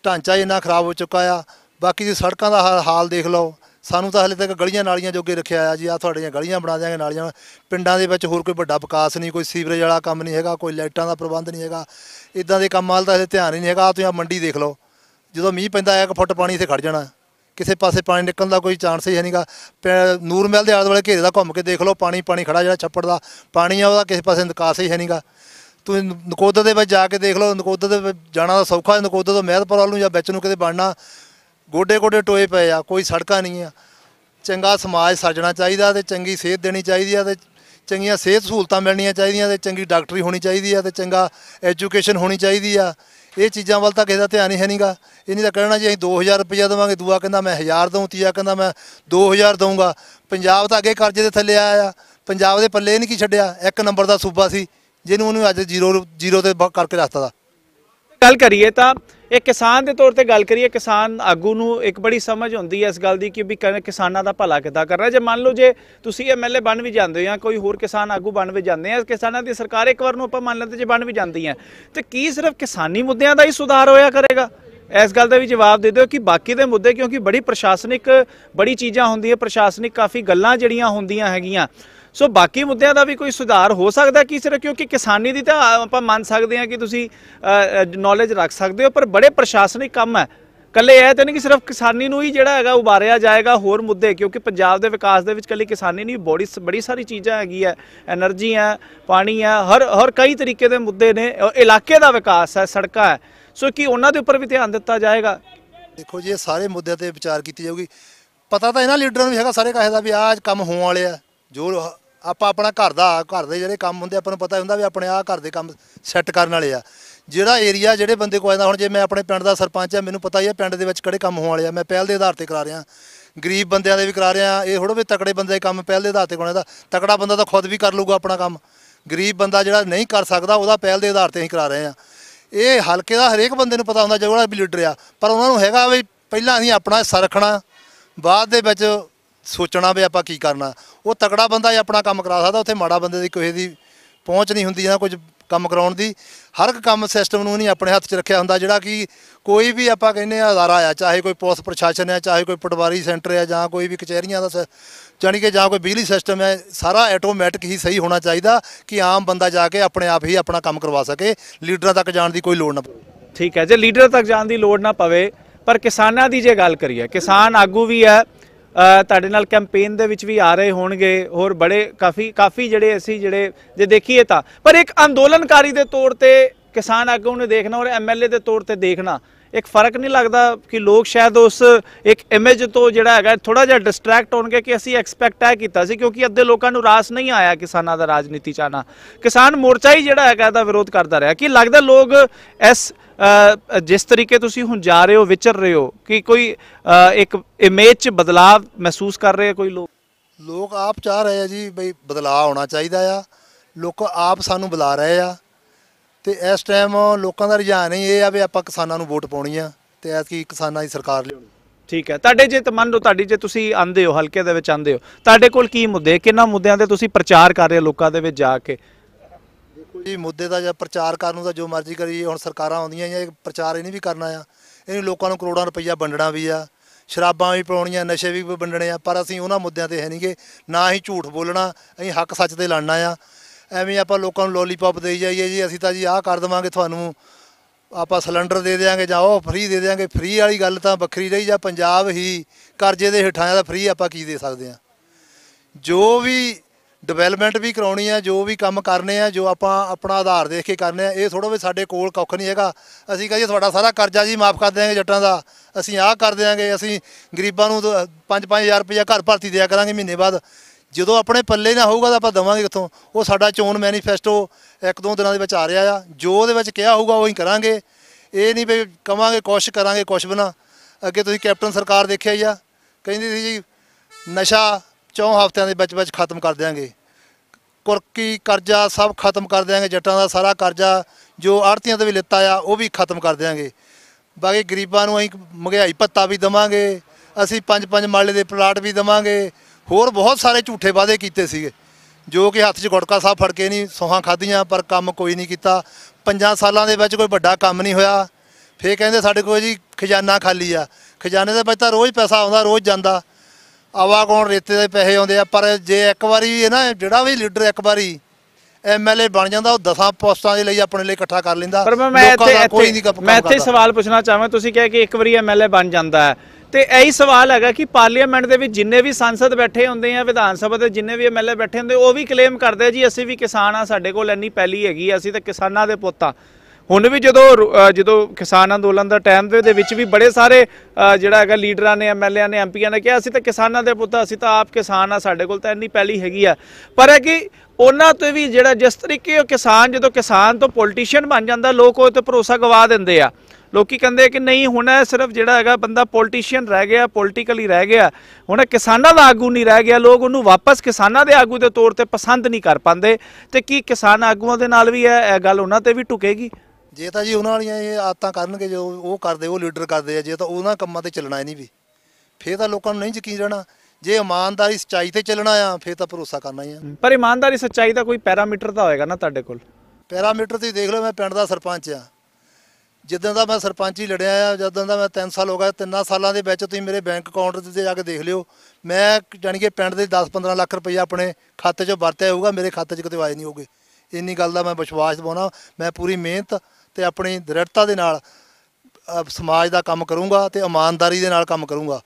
[SPEAKER 2] ਢਾਂਚਾ ਇੰਨਾ ਖਰਾਬ ਹੋ ਚੁੱਕਾ ਆ ਬਾਕੀ ਦੀ ਸੜਕਾਂ ਦਾ ਹਾਲ ਦੇਖ ਲਓ ਸਾਨੂੰ ਤਾਂ ਹਲੇ ਤੱਕ ਗਲੀਆਂ ਨਾਲੀਆਂ ਜੋਗੇ ਰੱਖਿਆ ਆ ਜੀ ਆ ਤੁਹਾਡੀਆਂ ਗਲੀਆਂ ਬਣਾ ਦਿਆਂਗੇ ਨਾਲੀਆਂ ਪਿੰਡਾਂ ਦੇ ਵਿੱਚ ਹੋਰ ਕੋਈ ਵੱਡਾ ਵਿਕਾਸ ਨਹੀਂ ਕੋਈ ਸੀਵਰੇਜ ਵਾਲਾ ਕੰਮ ਨਹੀਂ ਹੈਗਾ ਕੋਈ ਲਾਈਟਾਂ ਦਾ ਪ੍ਰਬੰਧ ਨਹੀਂ ਹੈਗਾ ਇਦਾਂ ਦੇ ਕੰਮਾਂ ਵੱਲ ਤਾਂ ਹਲੇ ਧਿਆਨ ਹੀ ਨਹੀਂ ਹੈਗਾ ਤੁਸੀਂ ਆ ਮੰਡੀ ਦੇਖ ਲਓ ਜਦੋਂ ਮੀਂਹ ਪੈਂਦਾ ਆ ਇੱਕ ਫੁੱਟ ਪਾਣੀ ਇੱਥੇ ਖੜ ਜਾਣਾ ਕਿਸੇ ਪਾਸੇ ਪਾਣੀ ਨਿਕਲਣ ਦਾ ਕੋਈ ਚਾਂਸ ਹੀ ਨਹੀਂਗਾ ਨੂਰ ਮਹਿਲ ਦੇ ਆਲੇ ਦੁਆਲੇ ਘੇਰੇ ਦਾ ਘੁੰਮ ਕੇ ਦੇਖ ਲਓ ਪਾਣੀ ਪਾਣੀ ਖੜਾ ਜਿਹੜਾ ਛੱਪੜ ਦਾ ਪਾਣੀ ਆ ਉਹਦਾ ਕਿਸੇ ਪਾਸੇ ਨਿਕਾਸ ਹੀ ਨਹੀਂਗਾ ਤੁਸੀਂ ਨਕੋਦਰ ਦੇ ਵਿੱਚ ਜਾ ਕੇ ਦੇਖ ਲਓ ਨਕੋਦਰ ਦੇ ਵਿੱਚ ਜਾਣਾ ਦਾ ਸੌਖਾ ਹੈ ਨਕੋਦਰ ਤੋਂ ਮਹਿਲਪੁਰ ਵੱਲ ਨੂੰ ਜਾਂ ਵਿੱਚ ਨੂੰ ਕਿਤੇ ਬਣਨਾ ਗੋਡੇ ਗੋਡੇ ਟੋਏ ਪਏ ਆ ਕੋਈ ਸੜਕਾਂ ਨਹੀਂ ਆ ਚੰਗਾ ਸਮਾਜ ਸਾਜਣਾ ਚਾਹੀਦਾ ਤੇ ਚੰਗੀ ਸਿਹਤ ਦੇਣੀ ਚਾਹੀਦੀ ਆ ਤੇ ਚੰਗੀਆਂ ਸਿਹਤ ਸਹੂਲਤਾਂ ਮਿਲਣੀਆਂ ਚਾਹੀਦੀਆਂ ਤੇ ਚੰਗੀ ਡਾਕਟਰੀ ਹੋਣੀ ਚਾਹੀਦੀ ਆ ਤੇ ਚੰਗਾ ਐਜੂਕੇਸ਼ਨ ਹੋਣੀ ਚਾਹੀਦੀ ਆ ਇਹ ਚੀਜ਼ਾਂ ਵੱਲ ਤਾਂ ਕਿਸੇ ਦਾ ਧਿਆਨ ਹੀ ਹੈ ਨਹੀਂਗਾ ਇਹਨੇ ਤਾਂ ਕਹਿਣਾ ਜੀ ਅਸੀਂ 2000 ਰੁਪਏ ਦੇਵਾਂਗੇ ਦੂਆ ਕਹਿੰਦਾ ਮੈਂ 1000 ਦਊਂ ਤੀਆ ਕਹਿੰਦਾ ਮੈਂ 2000 ਦਊਂਗਾ ਪੰਜਾਬ ਤਾਂ ਅੱਗੇ ਕਰਜ਼ੇ ਦੇ ਥੱਲੇ ਆਇਆ ਆ ਪੰਜਾਬ ਦੇ ਪੱਲੇ ਨਹੀਂ ਕੀ ਛੱਡਿਆ ਇੱਕ ਨੰਬਰ ਦਾ ਸੂਬਾ ਸੀ ਜਿਹਨੂੰ ਉਹਨੂੰ ਅੱਜ ਜ਼ੀਰੋ ਜ਼ੀਰੋ ਤੇ ਕਰਕੇ ਰੱਖਤਾ ਦਾ
[SPEAKER 1] ਗੱਲ ਕਰੀਏ ਤਾਂ ਇਹ ਕਿਸਾਨ ਦੇ ਤੌਰ ਤੇ ਗੱਲ ਕਰੀਏ ਕਿਸਾਨ ਆਗੂ ਨੂੰ ਇੱਕ ਬੜੀ ਸਮਝ ਹੁੰਦੀ ਹੈ ਇਸ ਗੱਲ ਦੀ ਕਿ ਵੀ ਕਿਸਾਨਾਂ ਦਾ ਭਲਾ ਕਿੱਦਾਂ ਕਰਨਾ ਜੇ ਮੰਨ ਲਓ ਜੇ ਤੁਸੀਂ ਐਮਐਲਏ ਬਣ ਵੀ ਜਾਂਦੇ ਹੋ ਜਾਂ ਕੋਈ ਹੋਰ ਕਿਸਾਨ ਆਗੂ ਬਣ ਵੀ ਜਾਂਦੇ ਆ ਕਿਸਾਨਾਂ ਦੀ ਸਰਕਾਰ ਇੱਕ ਵਾਰ ਨੂੰ ਆਪਾਂ ਮੰਨ ਲੈਂਦੇ ਜੇ ਬਣ ਵੀ ਜਾਂਦੀ ਹੈ ਤੇ ਕੀ ਸਿਰਫ ਕਿਸਾਨੀ ਮੁੱਦਿਆਂ ਦਾ ਹੀ ਸੁਧਾਰ ਹੋਇਆ ਕਰੇਗਾ ਇਸ ਗੱਲ ਦਾ ਵੀ ਜਵਾਬ ਦੇ ਦਿਓ ਕਿ ਬਾਕੀ ਦੇ ਮੁੱਦੇ ਕਿਉਂਕਿ ਬੜੀ ਪ੍ਰਸ਼ਾਸਨਿਕ ਬੜੀ ਚੀਜ਼ਾਂ ਹੁੰਦੀਆਂ ਪ੍ਰਸ਼ਾਸਨਿਕ ਕਾਫੀ ਗੱਲਾਂ ਜਿਹੜੀਆਂ ਹੁੰਦੀਆਂ ਹੈਗੀਆਂ ਸੋ ਬਾਕੀ ਮੁੱਦਿਆਂ ਦਾ ਵੀ ਕੋਈ ਸੁਧਾਰ ਹੋ ਸਕਦਾ ਕਿ ਸਿਰ ਕਿਉਂਕਿ ਕਿਸਾਨੀ ਦੀ ਤਾਂ ਆਪਾਂ ਮੰਨ ਸਕਦੇ ਹਾਂ ਕਿ ਤੁਸੀਂ ਨੌਲੇਜ ਰੱਖ ਸਕਦੇ ਹੋ ਪਰ ਬੜੇ ਪ੍ਰਸ਼ਾਸਨਿਕ ਕੰਮ ਹੈ ਕੱਲੇ ਇਹ ਤਾਂ ਨਹੀਂ ਕਿ ਸਿਰਫ ਕਿਸਾਨੀ ਨੂੰ ਹੀ ਜਿਹੜਾ ਹੈਗਾ ਉਬਾਰਿਆ ਜਾਏਗਾ ਹੋਰ ਮੁੱਦੇ ਕਿਉਂਕਿ ਪੰਜਾਬ ਦੇ ਵਿਕਾਸ ਦੇ ਵਿੱਚ ਕੱਲੀ ਕਿਸਾਨੀ ਨਹੀਂ ਬੋੜੀ ਬੜੀ ਸਾਰੀ ਚੀਜ਼ਾਂ ਹੈਗੀ ਹੈ એનર્ਜੀ ਹੈ ਪਾਣੀ ਹੈ ਹਰ ਹਰ ਕਈ ਤਰੀਕੇ ਦੇ ਮੁੱਦੇ ਨੇ ਇਲਾਕੇ ਦਾ ਵਿਕਾਸ ਹੈ ਸੜਕਾਂ ਹੈ ਸੋ ਕੀ ਉਹਨਾਂ ਦੇ ਉੱਪਰ ਵੀ ਧਿਆਨ ਦਿੱਤਾ ਜਾਏਗਾ
[SPEAKER 2] ਦੇਖੋ ਜੀ ਇਹ ਸਾਰੇ ਮੁੱਦਿਆਂ ਤੇ ਵਿਚਾਰ ਕੀਤੀ ਜਾਊਗੀ ਪਤਾ ਤਾਂ ਇਹਨਾਂ ਲੀਡਰਾਂ ਨੂੰ ਵੀ ਹੈਗਾ ਸਾਰੇ ਕਾਹੇ ਦਾ ਵੀ ਆਹ ਕੰਮ ਹੋਣ ਵਾਲੇ ਆ ਜੋ ਆਪਾਂ ਆਪਣਾ ਘਰ ਦਾ ਘਰ ਦੇ ਜਿਹੜੇ ਕੰਮ ਹੁੰਦੇ ਆਪਾਂ ਨੂੰ ਪਤਾ ਹੁੰਦਾ ਵੀ ਆਪਣੇ ਆਹ ਘਰ ਦੇ ਕੰਮ ਸੈੱਟ ਕਰਨ ਵਾਲੇ ਆ ਜਿਹੜਾ ਏਰੀਆ ਜਿਹੜੇ ਬੰਦੇ ਕੋਲ ਆਉਂਦਾ ਹੁਣ ਜੇ ਮੈਂ ਆਪਣੇ ਪਿੰਡ ਦਾ ਸਰਪੰਚ ਆ ਮੈਨੂੰ ਪਤਾ ਹੀ ਆ ਪਿੰਡ ਦੇ ਵਿੱਚ ਕਿਹੜੇ ਕੰਮ ਹੋਣ ਵਾਲੇ ਆ ਮੈਂ ਪਹਿਲ ਦੇ ਆਧਾਰ ਤੇ ਕਰਾ ਰਿਹਾ ਗਰੀਬ ਬੰਦਿਆਂ ਦੇ ਵੀ ਕਰਾ ਰਿਹਾ ਇਹ ਥੋੜੋ ਵੀ ਤਕੜੇ ਬੰਦੇ ਦੇ ਕੰਮ ਪਹਿਲ ਦੇ ਆਧਾਰ ਤੇ ਕਰਾਉਣਾ ਦਾ ਤਕੜਾ ਬੰਦਾ ਤਾਂ ਖੁਦ ਵੀ ਕਰ ਲੂਗਾ ਆਪਣਾ ਕੰਮ ਗਰੀਬ ਬੰਦਾ ਜਿਹੜਾ ਨਹੀਂ ਕਰ ਸਕਦਾ ਉਹਦਾ ਪਹਿਲ ਦੇ ਆਧਾਰ ਤੇ ਅਸੀਂ ਕਰਾ ਰਹੇ ਆ ਇਹ ਹਲਕੇ ਦਾ ਹਰੇਕ ਬੰਦੇ ਨੂੰ ਪਤਾ ਹੁੰਦਾ ਜਿਹੜਾ ਵੀ ਲੀਡਰ ਆ ਪਰ ਉਹਨਾਂ ਨੂੰ ਹੈਗਾ ਵੀ ਪਹਿਲਾਂ ਅਸੀਂ ਆਪਣਾ ਸਰ ਰੱਖਣਾ ਬਾਅਦ ਦੇ ਵਿੱਚ ਸੋਚਣਾ ਵੀ ਆਪਾਂ ਕੀ ਕਰਨਾ ਉਹ ਤਕੜਾ ਬੰਦਾ ਹੀ ਆਪਣਾ ਕੰਮ ਕਰਾ ਸਕਦਾ ਉੱਥੇ ਮਾੜਾ ਬੰਦੇ ਦੀ ਕੋਈ ਦੀ ਪਹੁੰਚ ਨਹੀਂ ਹੁੰਦੀ ਜਾਂ ਕੁਝ ਕੰਮ ਕਰਾਉਣ ਦੀ ਹਰ ਇੱਕ ਕੰਮ ਸਿਸਟਮ ਨੂੰ ਨਹੀਂ ਆਪਣੇ ਹੱਥ 'ਚ ਰੱਖਿਆ ਹੁੰਦਾ ਜਿਹੜਾ ਕਿ ਕੋਈ ਵੀ ਆਪਾਂ ਕਹਿੰਦੇ ਆ ਅਦਾਰਾ ਆ ਚਾਹੇ ਕੋਈ ਪੁਲਿਸ ਪ੍ਰਸ਼ਾਸਨ ਆ ਚਾਹੇ ਕੋਈ ਪਟਵਾਰੀ ਸੈਂਟਰ ਆ ਜਾਂ ਕੋਈ ਵੀ ਕਚਹਿਰੀਆਂ ਦਾ ਜਾਨੀ ਕਿ ਜਾਂ ਕੋਈ ਬਿਜਲੀ ਸਿਸਟਮ ਹੈ ਸਾਰਾ ਆਟੋਮੈਟਿਕ ਹੀ ਸਹੀ ਹੋਣਾ ਚਾਹੀਦਾ ਕਿ ਆਮ ਬੰਦਾ ਜਾ ਕੇ ਆਪਣੇ ਆਪ ਹੀ ਆਪਣਾ ਕੰਮ ਕਰਵਾ
[SPEAKER 1] ਸਕੇ ਲੀਡਰਾਂ ਤੱਕ ਜਾਣ ਦੀ ਕੋਈ ਲੋੜ ਨਾ ਪਵੇ ਠੀਕ ਹੈ ਜੇ ਲੀਡਰਾਂ ਤੱਕ ਜਾਣ ਦੀ ਲੋੜ ਨਾ ਪਵੇ ਪਰ ਕਿਸਾਨਾਂ ਦੀ ਜੇ ਗੱਲ ਕਰੀਏ ਕਿਸਾਨ ਆਗੂ ਵੀ ਹੈ ਤੁਹਾਡੇ ਨਾਲ ਕੈਂਪੇਨ ਦੇ ਵਿੱਚ ਵੀ ਆ ਰਹੇ ਹੋਣਗੇ ਹੋਰ ਬੜੇ ਕਾਫੀ ਕਾਫੀ ਜਿਹੜੇ ਅਸੀਂ ਜਿਹੜੇ ਜੇ ਦੇਖੀਏ ਤਾਂ ਪਰ ਇੱਕ ਅੰਦੋਲਨਕਾਰੀ ਦੇ ਤੌਰ ਤੇ ਕਿਸਾਨ ਆਗੂ ਨੂੰ ਦੇਖਣਾ ਔਰ ਐਮਐਲਏ ਦੇ ਤੌਰ ਤੇ ਦੇਖਣਾ ਇੱਕ ਫਰਕ ਨਹੀਂ ਲੱਗਦਾ ਕਿ ਲੋਕ ਸ਼ਾਇਦ ਉਸ ਇੱਕ ਇਮੇਜ ਤੋਂ ਜਿਹੜਾ ਹੈਗਾ ਥੋੜਾ ਜਿਹਾ ਡਿਸਟਰੈਕਟ ਹੋਣਗੇ ਕਿ ਅਸੀਂ ਐਕਸਪੈਕਟ ਆ ਕੀਤਾ ਸੀ ਕਿਉਂਕਿ ਅੱਧੇ ਲੋਕਾਂ ਨੂੰ ਰਾਸ ਨਹੀਂ ਆਇਆ ਕਿਸਾਨਾਂ ਦਾ ਰਾਜਨੀਤੀ ਚਾਣਾ ਕਿਸਾਨ ਮੋਰਚਾ ਹੀ ਜਿਹੜਾ ਹੈਗਾ ਦਾ ਵਿਰੋਧ ਕਰਦਾ ਰਿਹਾ ਕਿ ਲੱਗਦਾ ਲੋਕ ਇਸ ਜਿਸ ਤਰੀਕੇ ਤੁਸੀਂ ਹੁਣ ਜਾ ਰਹੇ ਹੋ ਵਿਚਰ ਰਹੇ ਹੋ ਕਿ ਕੋਈ ਇੱਕ ਇਮੇਜ 'ਚ ਬਦਲਾਅ ਮਹਿਸੂਸ ਕਰ ਰਹੇ ਕੋਈ ਲੋਕ ਲੋਕ ਆਪ ਚਾਹ ਰਹੇ ਆ ਜੀ ਬਈ ਬਦਲਾਅ ਹੋਣਾ ਚਾਹੀਦਾ ਆ ਲੋਕ ਆਪ ਸਾਨੂੰ ਬੁਲਾ ਰਹੇ ਆ ਤੇ
[SPEAKER 2] ਇਸ ਟਾਈਮ ਲੋਕਾਂ ਦਾ ਰੁਝਾਨ ਇਹ ਆ ਵੀ ਆਪਾਂ ਕਿਸਾਨਾਂ ਨੂੰ ਵੋਟ ਪਾਉਣੀ ਆ
[SPEAKER 1] ਤੇ ਕਿ ਕਿਸਾਨਾਂ ਦੀ ਸਰਕਾਰ ਲਿਆਉਣੀ ਠੀਕ ਹੈ ਤੁਹਾਡੇ ਜੇ ਮੰਨ ਲਓ ਤੁਹਾਡੀ ਜੇ ਤੁਸੀਂ ਆਂਦੇ ਹੋ ਹਲਕੇ ਦੇ ਵਿੱਚ ਆਂਦੇ ਹੋ ਤੁਹਾਡੇ ਕੋਲ ਕੀ ਮੁੱਦੇ ਕਿੰਨਾ ਮੁੱਦਿਆਂ ਤੇ ਤੁਸੀਂ ਪ੍ਰਚਾਰ ਕਰ ਰਹੇ ਲੋਕਾਂ ਦੇ ਵਿੱਚ ਜਾ ਕੇ
[SPEAKER 2] ਕੋਈ ਮੁੱਦੇ ਦਾ ਜਾਂ ਪ੍ਰਚਾਰ ਕਰਨ ਨੂੰ ਜੋ ਮਰਜ਼ੀ ਕਰੀ ਹੁਣ ਸਰਕਾਰਾਂ ਆਉਂਦੀਆਂ ਜਾਂ ਪ੍ਰਚਾਰ ਇਹ ਨਹੀਂ ਵੀ ਕਰਨਾ ਆ ਇਹਨੂੰ ਲੋਕਾਂ ਨੂੰ ਕਰੋੜਾਂ ਰੁਪਈਆ ਵੰਡਣਾ ਵੀ ਆ ਸ਼ਰਾਬਾਂ ਵੀ ਪਾਉਣੀਆਂ ਨਸ਼ੇ ਵੀ ਵੰਡਣੇ ਆ ਪਰ ਅਸੀਂ ਉਹਨਾਂ ਮੁੱਦਿਆਂ ਤੇ ਹੈ ਨਹੀਂਗੇ ਨਾ ਹੀ ਝੂਠ ਬੋਲਣਾ ਅਸੀਂ ਹੱਕ ਸੱਚ ਤੇ ਲੜਨਾ ਆ ਐਵੇਂ ਆਪਾਂ ਲੋਕਾਂ ਨੂੰ ਲੋਲੀਪੌਪ ਦੇਈ ਜਾਈਏ ਜੀ ਅਸੀਂ ਤਾਂ ਜੀ ਆਹ ਕਰ ਦਵਾਂਗੇ ਤੁਹਾਨੂੰ ਆਪਾਂ ਸਿਲੰਡਰ ਦੇ ਦੇਾਂਗੇ ਜਾਂ ਉਹ ਫ੍ਰੀ ਦੇ ਦੇਾਂਗੇ ਫ੍ਰੀ ਵਾਲੀ ਗੱਲ ਤਾਂ ਵੱਖਰੀ ਰਹੀ ਜਾਂ ਪੰਜਾਬ ਹੀ ਕਰਜ਼ੇ ਦੇ ਹੇਠਾਂ ਦਾ ਫ੍ਰੀ ਆਪਾਂ ਕੀ ਦੇ ਸਕਦੇ ਆ ਜੋ ਵੀ ਡਿਵੈਲਪਮੈਂਟ ਵੀ ਕਰਾਉਣੀ ਆ ਜੋ ਵੀ ਕੰਮ ਕਰਨੇ ਆ ਜੋ ਆਪਾਂ ਆਪਣਾ ਆਧਾਰ ਦੇਖ ਕੇ ਕਰਨੇ ਆ ਇਹ ਥੋੜਾ ਵੀ ਸਾਡੇ ਕੋਲ ਕੱਖ ਨਹੀਂ ਹੈਗਾ ਅਸੀਂ ਕਹਿੰਦੇ ਤੁਹਾਡਾ ਸਾਰਾ ਕਰਜ਼ਾ ਜੀ ਮਾਫ ਕਰ ਦੇਾਂਗੇ ਜੱਟਾਂ ਦਾ ਅਸੀਂ ਆਹ ਕਰ ਦੇਾਂਗੇ ਅਸੀਂ ਗਰੀਬਾਂ ਨੂੰ 5-5000 ਰੁਪਏ ਘਰ ਭਰਤੀ ਦਿਆ ਕਰਾਂਗੇ ਮਹੀਨੇ ਬਾਅਦ ਜਦੋਂ ਆਪਣੇ ਪੱਲੇ ਨਾ ਹੋਊਗਾ ਤਾਂ ਆਪਾਂ ਦਵਾਂਗੇ ਕਿੱਥੋਂ ਉਹ ਸਾਡਾ ਚੋਣ ਮੈਨੀਫੈਸਟੋ ਇੱਕ ਦੋ ਦਿਨਾਂ ਦੇ ਵਿੱਚ ਆ ਰਿਹਾ ਆ ਜੋ ਉਹਦੇ ਵਿੱਚ ਕਿਹਾ ਹੋਊਗਾ ਉਹੀ ਕਰਾਂਗੇ ਇਹ ਨਹੀਂ ਵੀ ਕਵਾਂਗੇ ਕੋਸ਼ਿਸ਼ ਕਰਾਂਗੇ ਕੁਛ ਬਣਾ ਅੱਗੇ ਤੁਸੀਂ ਕੈਪਟਨ ਸਰਕਾਰ ਦੇਖਿਆ ਹੀ ਆ ਕਹਿੰਦੀ ਸੀ ਜੀ ਨਸ਼ਾ ਚੌਂ ਹਫ਼ਤਿਆਂ ਦੇ ਵਿੱਚ ਵਿੱਚ ਖਤਮ ਕਰ ਦੇਾਂਗੇ ਕੁਰਕੀ ਕਰਜ਼ਾ ਸਭ ਖਤਮ ਕਰ ਦੇਾਂਗੇ ਜੱਟਾਂ ਦਾ ਸਾਰਾ ਕਰਜ਼ਾ ਜੋ ਆੜਤੀਆਂ ਤੋਂ ਵੀ ਲਿੱਤਾ ਆ ਉਹ ਵੀ ਖਤਮ ਕਰ ਦੇਾਂਗੇ ਬਾਕੀ ਗਰੀਬਾਂ ਨੂੰ ਅਸੀਂ ਮਹਿੰਗਾਈ ਭੱਤਾ ਵੀ ਦਵਾਂਗੇ ਅਸੀਂ ਪੰਜ ਪੰਜ ਮਾਲੇ ਦੇ ਪਲਾਟ ਵੀ ਦਵਾਂਗੇ ਹੋਰ ਬਹੁਤ ਸਾਰੇ ਝੂਠੇ ਵਾਅਦੇ ਕੀਤੇ ਸੀਗੇ ਜੋ ਕਿ ਹੱਥ 'ਚ ਗੁੜਕਾ ਸਾਹ ਫੜ ਕੇ ਨਹੀਂ ਸੋਹਾਂ ਖਾਧੀਆਂ ਪਰ ਕੰਮ ਕੋਈ ਨਹੀਂ ਕੀਤਾ ਪੰਜਾਂ ਸਾਲਾਂ ਦੇ ਵਿੱਚ ਕੋਈ ਵੱਡਾ ਕੰਮ ਨਹੀਂ ਹੋਇਆ ਫੇਰ ਕਹਿੰਦੇ ਸਾਡੇ ਕੋਲ ਜੀ ਖਜ਼ਾਨਾ ਖਾਲੀ ਆ ਖਜ਼ਾਨੇ ਦੇ ਵਿੱਚ ਤਾਂ ਰੋਜ਼ ਪੈਸਾ ਆਉਂਦਾ ਰੋਜ਼ ਜਾਂਦਾ ਆਵਾਗੋਣ ਰੇਤੇ ਦੇ ਪੈਸੇ ਆਉਂਦੇ ਆ ਪਰ ਜੇ ਇੱਕ ਵਾਰੀ ਇਹ ਨਾ ਜਿਹੜਾ ਵੀ ਲੀਡਰ ਇੱਕ ਵਾਰੀ ਐਮਐਲਏ ਬਣ ਜਾਂਦਾ ਉਹ ਦਸਾਂ ਪੋਸਟਾਂ ਦੇ ਲਈ ਆਪਣੇ ਲਈ ਇਕੱਠਾ ਕਰ ਲੈਂਦਾ ਪਰ ਮੈਂ ਇੱਥੇ ਇੱਥੇ ਮੈਂ ਇੱਥੇ
[SPEAKER 1] ਸਵਾਲ ਪੁੱਛਣਾ ਚਾਹਾਂ ਤੁਸੀਂ ਕਹੇ ਕਿ ਇੱਕ ਵਾਰੀ ਐਮਐਲਏ ਬਣ ਜਾਂਦਾ ਹੈ ਤੇ ਇਹੀ ਸਵਾਲ ਹੈਗਾ ਕਿ ਪਾਰਲੀਮੈਂਟ ਦੇ ਵਿੱਚ ਜਿੰਨੇ ਵੀ ਸੰਸਦ ਬੈਠੇ ਹੁੰਦੇ ਆ ਵਿਧਾਨ ਸਭਾ ਦੇ ਜਿੰਨੇ ਵੀ ਐਮਐਲਏ ਬੈਠੇ ਹੁੰਦੇ ਉਹ ਵੀ ਕਲੇਮ ਕਰਦੇ ਆ ਜੀ ਅਸੀਂ ਵੀ ਕਿਸਾਨ ਆ ਸਾਡੇ ਕੋਲ ਇੰਨੀ ਪੈਲੀ ਹੈਗੀ ਅਸੀਂ ਤਾਂ ਕਿਸਾਨਾਂ ਦੇ ਪੁੱਤ ਆ ਹੁਣ ਵੀ ਜਦੋਂ ਜਦੋਂ ਕਿਸਾਨ ਅੰਦੋਲਨ ਦਾ ਟਾਈਮ ਦੇ ਵਿੱਚ ਵੀ ਬੜੇ ਸਾਰੇ ਜਿਹੜਾ ਹੈਗਾ ਲੀਡਰਾਂ ਨੇ ਐਮਐਲਏ ਨੇ ਐਮਪੀਆਂ ਨੇ ਕਿਹਾ ਅਸੀਂ ਤਾਂ ਕਿਸਾਨਾਂ ਦੇ ਪੁੱਤ ਅਸੀਂ ਤਾਂ ਆਪ ਕਿਸਾਨ ਆ ਸਾਡੇ ਕੋਲ ਤਾਂ ਇੰਨੀ ਪਹਿਲੀ ਹੈਗੀ ਆ ਪਰ ਹੈ ਕਿ ਉਹਨਾਂ ਤੋਂ ਵੀ ਜਿਹੜਾ ਜਿਸ ਤਰੀਕੇ ਉਹ ਕਿਸਾਨ ਜਦੋਂ ਕਿਸਾਨ ਤੋਂ ਪੋਲੀਟੀਸ਼ੀਅਨ ਬਣ ਜਾਂਦਾ ਲੋਕ ਉਹ ਤੇ ਭਰੋਸਾ ਗਵਾ ਦਿੰਦੇ ਆ ਲੋਕੀ ਕਹਿੰਦੇ ਕਿ ਨਹੀਂ ਹੁਣ ਇਹ ਸਿਰਫ ਜਿਹੜਾ ਹੈਗਾ ਬੰਦਾ ਪੋਲੀਟੀਸ਼ੀਅਨ ਰਹਿ ਗਿਆ ਪੋਲੀਟੀਕਲੀ ਰਹਿ ਗਿਆ ਹੁਣ ਕਿਸਾਨਾਂ ਦਾ ਆਗੂ ਨਹੀਂ ਰਹਿ ਗਿਆ ਲੋਕ ਉਹਨੂੰ ਵਾਪਸ ਕਿਸਾਨਾਂ ਦੇ ਆਗੂ ਦੇ ਤੌਰ ਤੇ ਪਸੰਦ ਨਹੀਂ ਕਰ ਪਾਉਂਦੇ ਤੇ ਕੀ ਕਿਸਾਨ ਆਗੂਆਂ ਦੇ ਨਾਲ ਵੀ ਇਹ ਗੱਲ ਉਹਨਾਂ ਤੇ ਵੀ ਟੁਕੇਗੀ ਜੇ ਤਾਂ ਜੀ ਉਹਨਾਂ ਵਾਲੀਆਂ ਇਹ ਆਦਤਾਂ ਕਰਨਗੇ ਜੋ ਉਹ ਕਰਦੇ ਉਹ ਲੀਡਰ ਕਰਦੇ ਆ ਜੇ ਤਾਂ ਉਹਨਾਂ ਕੰਮਾਂ
[SPEAKER 2] ਤੇ ਚੱਲਣਾ ਹੀ ਨਹੀਂ ਵੀ ਫੇਰ ਤਾਂ ਲੋਕਾਂ ਨੂੰ ਨਹੀਂ ਯਕੀਨ ਰਹਿਣਾ ਜੇ ਇਮਾਨਦਾਰੀ ਸੱਚਾਈ ਤੇ ਚੱਲਣਾ ਆ ਫੇਰ ਤਾਂ
[SPEAKER 1] ਭਰੋਸਾ ਕਰਨਾ ਹੀ ਆ ਪਰ ਇਮਾਨਦਾਰੀ ਸੱਚਾਈ ਦਾ ਕੋਈ ਪੈਰਾਮੀਟਰ ਤਾਂ ਹੋਏਗਾ ਨਾ ਤੁਹਾਡੇ ਕੋਲ
[SPEAKER 2] ਪੈਰਾਮੀਟਰ ਤੁਸੀਂ ਦੇਖ ਲਓ ਮੈਂ ਪਿੰਡ ਦਾ ਸਰਪੰਚ ਆ ਜਿੱਦਾਂ ਦਾ ਮੈਂ ਸਰਪੰਚੀ ਲੜਿਆ ਆ ਜਦੋਂ ਦਾ ਮੈਂ 3 ਸਾਲ ਹੋ ਗਿਆ ਤਿੰਨਾਂ ਸਾਲਾਂ ਦੇ ਵਿੱਚ ਤੁਸੀਂ ਮੇਰੇ ਬੈਂਕ ਅਕਾਊਂਟ ਤੇ ਜਾ ਕੇ ਦੇਖ ਲਿਓ ਮੈਂ ਜਾਨੀ ਕਿ ਪਿੰਡ ਦੇ 10-15 ਲੱਖ ਰੁਪਏ ਆਪਣੇ ਖਾਤੇ 'ਚੋਂ ਵਰਤਿਆ ਹੋਊਗਾ ਮੇਰੇ ਖਾਤੇ 'ਚ ਕਿਤੇ ਆਏ ਨਹੀਂ ਹੋਗੇ ਇੰਨੀ ਗੱਲ ਦਾ ਮੈਂ ਵਿਸ਼ਵਾਸ ਦਵਾਉਣਾ ਮੈਂ ਪੂਰੀ ਮਿਹਨਤ ਤੇ ਆਪਣੀ ਦ੍ਰਿੜਤਾ ਦੇ ਨਾਲ ਸਮਾਜ ਦਾ ਕੰਮ ਕਰੂੰਗਾ ਤੇ ਇਮਾਨਦਾਰੀ
[SPEAKER 1] ਦੇ ਨਾਲ ਕੰਮ ਕਰੂੰਗਾ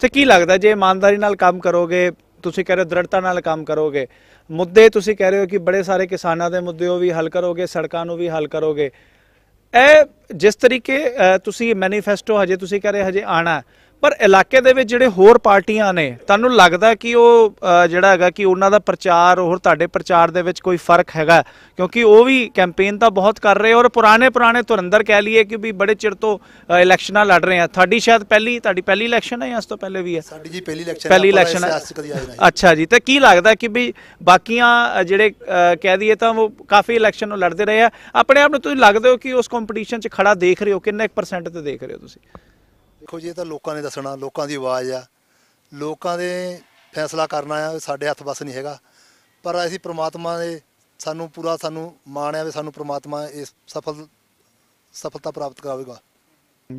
[SPEAKER 1] ਤੇ ਕੀ ਲੱਗਦਾ ਜੇ ਇਮਾਨਦਾਰੀ ਨਾਲ ਕੰਮ ਕਰੋਗੇ ਤੁਸੀਂ ਕਹਿ ਰਹੇ ਦ੍ਰਿੜਤਾ ਨਾਲ ਕੰਮ ਕਰੋਗੇ ਮੁੱਦੇ ਤੁਸੀਂ ਕਹਿ ਰਹੇ ਹੋ ਕਿ ਬੜੇ ਸਾਰੇ ਕਿਸਾਨਾਂ ਦੇ ਮੁੱਦੇ ਉਹ ਵੀ ਹੱਲ ਕਰੋਗੇ ਸੜਕਾਂ ਨੂੰ ਵੀ ਹੱਲ ਕਰੋਗੇ ਇਹ ਜਿਸ ਤਰੀਕੇ ਤੁਸੀਂ ਮੈਨੀਫੈਸਟੋ ਹਜੇ ਤੁਸੀਂ ਕਹਿ ਰਹੇ ਹਜੇ ਆਣਾ ਪਰ ਇਲਾਕੇ ਦੇ ਵਿੱਚ ਜਿਹੜੇ ਹੋਰ ਪਾਰਟੀਆਂ ਨੇ ਤੁਹਾਨੂੰ ਲੱਗਦਾ ਕਿ ਉਹ ਜਿਹੜਾ ਹੈਗਾ ਕਿ ਉਹਨਾਂ ਦਾ ਪ੍ਰਚਾਰ ਹੋਰ ਤੁਹਾਡੇ ਪ੍ਰਚਾਰ ਦੇ ਵਿੱਚ ਕੋਈ ਫਰਕ ਹੈਗਾ ਕਿਉਂਕਿ ਉਹ ਵੀ ਕੈਂਪੇਨ ਤਾਂ ਬਹੁਤ ਕਰ ਰਹੇ ਔਰ ਪੁਰਾਣੇ ਪੁਰਾਣੇ ਤੁਰੰਦਰ ਕਹਿ ਲਈਏ ਕਿ ਵੀ ਬੜੇ ਚਿਰ ਤੋਂ ਇਲੈਕਸ਼ਨਾਂ ਲੜ ਰਹੇ ਆ ਤੁਹਾਡੀ ਸ਼ਾਇਦ ਪਹਿਲੀ ਤੁਹਾਡੀ ਪਹਿਲੀ ਇਲੈਕਸ਼ਨ ਹੈ ਜਾਂ ਇਸ ਤੋਂ ਪਹਿਲੇ ਵੀ ਹੈ ਸਾਡੀ ਜੀ ਪਹਿਲੀ ਇਲੈਕਸ਼ਨ ਪਹਿਲੀ ਇਲੈਕਸ਼ਨ ਅੱਛਾ ਜੀ ਤੇ ਕੀ ਲੱਗਦਾ ਕਿ ਵੀ ਬਾਕੀਆਂ ਜਿਹੜੇ ਕਹਿ ਦਈਏ ਤਾਂ ਉਹ ਕਾਫੀ ਇਲੈਕਸ਼ਨ ਨੂੰ ਲੜਦੇ ਰਹੇ ਆ ਆਪਣੇ ਆਪ ਨੂੰ ਤੁਸੀਂ ਲੱਗਦੇ ਹੋ ਕਿ ਉਸ ਕੰਪੀਟੀਸ਼ਨ 'ਚ ਖੜਾ ਦੇਖ ਰਹੇ ਹੋ ਕਿੰਨੇ ਪਰਸੈਂਟ ਤੇ ਦੇਖ ਰਹੇ ਹੋ ਤੁਸੀਂ
[SPEAKER 2] ਦੇਖੋ ਜੀ ਇਹ ਤਾਂ ਲੋਕਾਂ ਨੇ ਦੱਸਣਾ ਲੋਕਾਂ ਦੀ ਆਵਾਜ਼ ਆ ਲੋਕਾਂ ਦੇ ਫੈਸਲਾ ਕਰਨਾ ਆ ਸਾਡੇ ਹੱਥ ਬਸ ਨਹੀਂ ਹੈਗਾ ਪਰ ਅਸੀਂ ਪ੍ਰਮਾਤਮਾ ਦੇ ਸਾਨੂੰ ਪੂਰਾ ਸਾਨੂੰ ਮਾਣ ਆ ਵੀ ਸਾਨੂੰ ਪ੍ਰਮਾਤਮਾ ਇਸ ਸਫਲ ਸਫਲਤਾ ਪ੍ਰਾਪਤ ਕਰਾਵੇਗਾ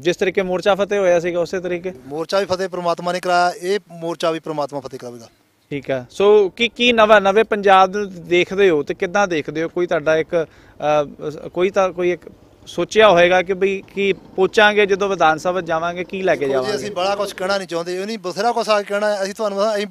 [SPEAKER 2] ਜਿਸ ਤਰੀਕੇ ਮੋਰਚਾ ਫਤਿਹ
[SPEAKER 1] ਹੋਇਆ ਸੀਗਾ ਉਸੇ ਤਰੀਕੇ
[SPEAKER 2] ਮੋਰਚਾ ਵੀ ਫਤਿਹ ਪ੍ਰਮਾਤਮਾ ਨੇ ਕਰਾਇਆ ਇਹ ਮੋਰਚਾ ਵੀ ਪ੍ਰਮਾਤਮਾ ਫਤਿਹ ਕਰਾਵੇਗਾ
[SPEAKER 1] ਠੀਕ ਹੈ ਸੋ ਕੀ ਕੀ ਨਵਾਂ ਨਵੇਂ ਪੰਜਾਬ ਨੂੰ ਦੇਖਦੇ ਹੋ ਤੇ ਕਿੱਦਾਂ ਦੇਖਦੇ ਹੋ ਕੋਈ ਤੁਹਾਡਾ ਇੱਕ ਕੋਈ ਤਾਂ ਕੋਈ ਇੱਕ ਸੋਚਿਆ ਹੋਵੇਗਾ ਕਿ ਵੀ ਕੀ ਪੋਚਾਂਗੇ ਜਦੋਂ ਵਿਧਾਨ ਸਭਾ ਜਾਵਾਂਗੇ ਕੀ ਲੈ ਕੇ ਜਾਵਾਂਗੇ ਅਸੀਂ ਬੜਾ ਕੁਝ ਕਹਿਣਾ ਨਹੀਂ ਚਾਹੁੰਦੇ ਉਹ ਨਹੀਂ ਬਸਰਾ ਕੁਝ ਆ ਕਹਿਣਾ ਅਸੀਂ ਤੁਹਾਨੂੰ ਅਸੀਂ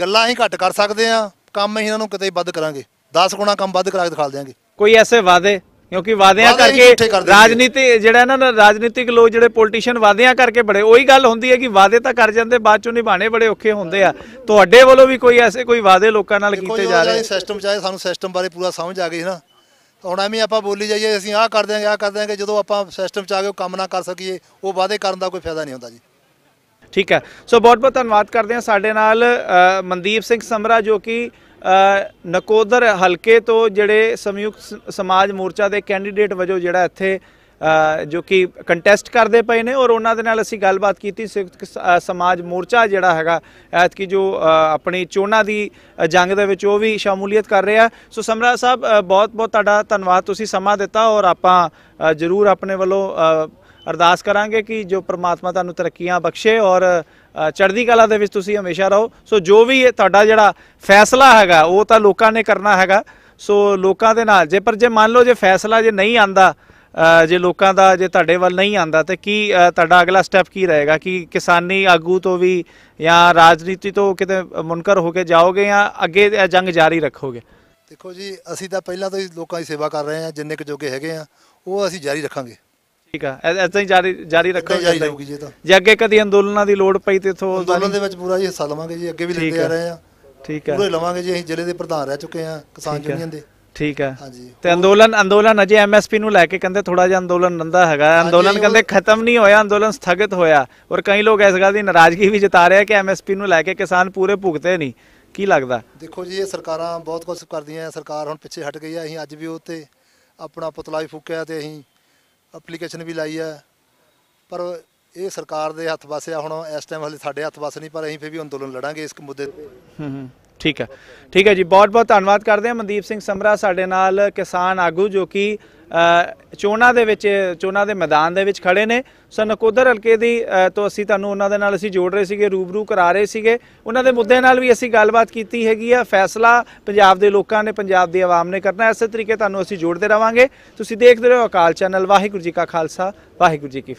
[SPEAKER 1] ਗੱਲਾਂ ਹੀ ਘੱਟ ਕਰ ਸਕਦੇ ਆ ਕੰਮ ਅਸੀਂ ਇਹਨਾਂ ਨੂੰ ਕਿਤੇ ਵੱਧ ਕਰਾਂਗੇ 10 ਗੁਣਾ ਕੰਮ ਵੱਧ ਕਰਾ ਕੇ ਦਿਖਾ ਦੇਾਂਗੇ ਕੋਈ ਐਸੇ ਵਾਅਦੇ ਕਿਉਂਕਿ ਵਾਅਦਿਆਂ ਕਰਕੇ ਰਾਜਨੀਤੀ ਜਿਹੜਾ ਨਾ ਰਾਜਨੀਤਿਕ ਲੋਕ ਜਿਹੜੇ ਪੋਲੀਟੀਸ਼ੀਅਨ ਵਾਅਦਿਆਂ ਕਰਕੇ ਬੜੇ ਉਹੀ ਗੱਲ ਹੁੰਦੀ ਹੈ ਕਿ ਵਾਅਦੇ ਤਾਂ ਕਰ ਜਾਂਦੇ ਬਾਅਦ ਚੋਂ ਨਿਭਾਣੇ ਬੜੇ ਔਖੇ ਹੁੰਦੇ ਆ ਤੁਹਾਡੇ ਵੱਲੋਂ ਵੀ ਕੋਈ ਐਸੇ ਕੋਈ ਵਾਅਦੇ ਲੋਕਾਂ ਨਾਲ ਕੀਤੇ ਜਾ ਰਹੇ
[SPEAKER 2] ਸਿਸਟਮ ਚਾਹੇ ਸਾਨੂੰ ਸਿਸਟਮ ਬਾਰੇ ਪੂਰਾ ਸਮਝ ਆ ਗਈ ਹੈ ਨਾ ਹੁਣ ਐਵੇਂ ਆਪਾਂ ਬੋਲੀ ਜਾਈਏ ਅਸੀਂ ਆਹ ਕਰ ਦਿਆਂਗੇ ਆਹ ਕਰ ਦਿਆਂਗੇ ਜਦੋਂ ਆਪਾਂ ਸਿਸਟਮ 'ਚ ਆ ਗਏ ਉਹ ਕੰਮ ਨਾ ਕਰ ਸਕੀਏ ਉਹ ਵਾਅਦੇ ਕਰਨ ਦਾ ਕੋਈ
[SPEAKER 1] ਫਾਇਦਾ ਨਹੀਂ ਹੁੰਦਾ ਜੀ ਠੀਕ ਹੈ ਸੋ ਬਹੁਤ ਬਹੁਤ ਧੰਨਵਾਦ ਕਰਦੇ ਹਾਂ ਸਾਡੇ ਨਾਲ ਮਨਦੀਪ ਸਿੰਘ ਸਮਰਾ ਜੋ ਕਿ ਨਕੋਦਰ ਹਲਕੇ ਤੋਂ ਜਿਹੜੇ ਸੰਯੁਕਤ ਸਮਾਜ ਮੋਰਚਾ ਦੇ ਕੈਂਡੀਡੇਟ ਵਜੋਂ ਜਿਹੜਾ ਇੱਥੇ ਜੋ ਕਿ ਕੰਟੈਸਟ ਕਰਦੇ ਪਏ ਨੇ ਔਰ ਉਹਨਾਂ ਦੇ ਨਾਲ ਅਸੀਂ ਗੱਲਬਾਤ ਕੀਤੀ ਸਮਾਜ ਮੋਰਚਾ ਜਿਹੜਾ ਹੈਗਾ ਐਤਕੀ ਜੋ ਆਪਣੀ ਚੋਣਾਂ ਦੀ ਜੰਗ ਦੇ ਵਿੱਚ ਉਹ ਵੀ ਸ਼ਮੂਲੀਅਤ ਕਰ ਰਿਹਾ ਸੋ ਸਮਰਾ ਸਾਹਿਬ ਬਹੁਤ ਬਹੁਤ ਤੁਹਾਡਾ ਧੰਨਵਾਦ ਤੁਸੀਂ ਸਮਾਂ ਦਿੱਤਾ ਔਰ ਆਪਾਂ ਜ਼ਰੂਰ ਆਪਣੇ ਵੱਲੋਂ ਅਰਦਾਸ ਕਰਾਂਗੇ ਕਿ ਜੋ ਪ੍ਰਮਾਤਮਾ ਤੁਹਾਨੂੰ ਤਰੱਕੀਆਂ ਬਖਸ਼ੇ ਔਰ ਚੜ੍ਹਦੀ ਕਲਾ ਦੇ ਵਿੱਚ ਤੁਸੀਂ ਹਮੇਸ਼ਾ ਰਹੋ ਸੋ ਜੋ ਵੀ ਇਹ ਤੁਹਾਡਾ ਜਿਹੜਾ ਫੈਸਲਾ ਹੈਗਾ ਉਹ ਤਾਂ ਲੋਕਾਂ ਨੇ ਕਰਨਾ ਹੈਗਾ ਸੋ ਲੋਕਾਂ ਦੇ ਨਾਲ ਜੇ ਪਰ ਜੇ ਮੰਨ ਲਓ ਜੇ ਫੈਸਲਾ ਜੇ ਨਹੀਂ ਆਂਦਾ ਜੇ ਲੋਕਾਂ ਦਾ ਜੇ ਤੁਹਾਡੇ ਵੱਲ ਨਹੀਂ ਆਂਦਾ ਤੇ ਕੀ ਤੁਹਾਡਾ ਅਗਲਾ ਸਟੈਪ ਕੀ ਰਹੇਗਾ ਕਿ ਕਿਸਾਨੀ ਆਗੂ ਤੋਂ ਵੀ ਜਾਂ ਰਾਜਨੀਤੀ ਤੋਂ ਕਿਤੇ ਮੁਨਕਰ ਹੋ ਕੇ ਜਾਓਗੇ ਜਾਂ ਅੱਗੇ ਜੰਗ ਜਾਰੀ ਰੱਖੋਗੇ
[SPEAKER 2] ਦੇਖੋ ਜੀ ਅਸੀਂ ਤਾਂ ਪਹਿਲਾਂ ਤੋਂ ਹੀ ਲੋਕਾਂ ਦੀ ਸੇਵਾ ਕਰ ਰਹੇ ਹਾਂ ਜਿੰਨੇ ਕੁ ਜੋਗੇ ਹੈਗੇ ਆ ਉਹ ਅਸੀਂ ਜਾਰੀ ਰੱਖਾਂਗੇ ਠੀਕ ਆ ਐਸਾ ਹੀ ਜਾਰੀ ਜਾਰੀ ਰੱਖੋਗੇ
[SPEAKER 1] ਜੇ ਅੱਗੇ ਕਦੀ ਅੰਦੋਲਨਾਂ ਦੀ ਲੋੜ ਪਈ ਤੇ ਇਥੋਂ ਅੰਦੋਲਨ ਦੇ ਵਿੱਚ ਪੂਰਾ ਜੀ ਹਿੱਸਾ ਲਵਾਂਗੇ ਜੀ ਅੱਗੇ ਵੀ ਲੈਂਦੇ ਆ ਰਹੇ ਆ ਠੀਕ ਆ ਪੂਰੇ ਲਵਾਂਗੇ ਜੀ ਅਸੀਂ ਜ਼ਿਲ੍ਹੇ ਦੇ ਪ੍ਰਧਾਨ ਰਹਿ ਚੁੱਕੇ ਆ ਕਿਸਾਨ ਯੂਨੀਅਨ ਦੇ ਠੀਕ ਹੈ ਤੇ ਅੰਦੋਲਨ ਅੰਦੋਲਨ ਅਜੇ ਐਮਐਸਪੀ ਨੂੰ ਲੈ ਕੇ ਕਹਿੰਦੇ ਥੋੜਾ ਜਿਹਾ ਅੰਦੋਲਨ ਨੰਦਾ ਹੈਗਾ ਅੰਦੋਲਨ ਕਹਿੰਦੇ ਖਤਮ ਨਹੀਂ ਹੋਇਆ ਅੰਦੋਲਨ ਸਥਗਿਤ ਹੋਇਆ ਔਰ ਕਈ ਲੋਕ ਇਸ ਗੱਲ ਦੀ ਨਾਰਾਜ਼ਗੀ ਵੀ ਜਤਾ ਰਹੇ ਆ ਕਿ ਐਮਐਸਪੀ ਨੂੰ ਲੈ ਕੇ ਕਿਸਾਨ ਪੂਰੇ ਭੁਗਤੇ ਨਹੀਂ ਕੀ ਲੱਗਦਾ
[SPEAKER 2] ਦੇਖੋ ਜੀ ਇਹ ਸਰਕਾਰਾਂ ਬਹੁਤ ਕੁਝ ਕਰਦੀਆਂ ਹੈ। ਸਰਕਾਰ ਹੁਣ ਪਿੱਛੇ ਹਟ ਗਈ ਹੈ ਅਸੀਂ ਅੱਜ ਵੀ ਉੱਤੇ ਆਪਣਾ ਪੁਤਲਾ ਵੀ ਫੂਕਿਆ ਤੇ ਅਸੀਂ ਐਪਲੀਕੇਸ਼ਨ ਵੀ ਲਾਈ ਹੈ ਪਰ ਇਹ ਸਰਕਾਰ ਦੇ ਹੱਥ ਵਸਿਆ ਹੁਣ ਇਸ ਟਾਈਮ ਹਲੇ ਸਾਡੇ ਹੱਥ ਵਸ ਨਹੀਂ ਪਰ ਅਸੀਂ ਫੇਰ ਵੀ ਅੰਦੋਲਨ ਲੜਾਂਗੇ ਇਸ ਮੁੱਦੇ ਤੇ
[SPEAKER 1] ਹੂੰ ਹੂੰ ਠੀਕ ਹੈ ਠੀਕ ਹੈ ਜੀ ਬਹੁਤ ਬਹੁਤ ਧੰਨਵਾਦ ਕਰਦੇ ਹਾਂ ਮਨਦੀਪ ਸਿੰਘ ਸਮਰਾ ਸਾਡੇ ਨਾਲ ਕਿਸਾਨ ਆਗੂ ਜੋ ਕਿ ਚੋਣਾ ਦੇ ਵਿੱਚ ਚੋਣਾ ਦੇ ਮੈਦਾਨ ਦੇ ਵਿੱਚ ਖੜੇ ਨੇ ਸਨਕੋਦਰ ਹਲਕੇ ਦੀ ਤੋਂ ਅਸੀਂ ਤੁਹਾਨੂੰ ਉਹਨਾਂ ਦੇ ਨਾਲ ਅਸੀਂ ਜੋੜ ਰਹੇ ਸੀਗੇ ਰੂਬਰੂ ਕਰਾ ਰਹੇ ਸੀਗੇ ਉਹਨਾਂ ਦੇ ਮੁੱਦੇ ਨਾਲ ਵੀ ਅਸੀਂ ਗੱਲਬਾਤ ਕੀਤੀ ਹੈਗੀ ਆ ਫੈਸਲਾ ਪੰਜਾਬ ਦੇ ਲੋਕਾਂ ਨੇ ਪੰਜਾਬ ਦੀ ਆਵਾਮ ਨੇ ਕਰਨਾ ਇਸੇ ਤਰੀਕੇ ਤੁਹਾਨੂੰ ਅਸੀਂ ਜੋੜਦੇ ਰਵਾਂਗੇ ਤੁਸੀਂ ਦੇਖਦੇ ਰਹੋ ਅਕਾਲ ਚੈਨਲ ਵਾਹਿਗੁਰੂ ਜੀ ਕਾ ਖਾਲਸਾ ਵਾਹਿਗੁਰੂ ਜੀ ਕੀ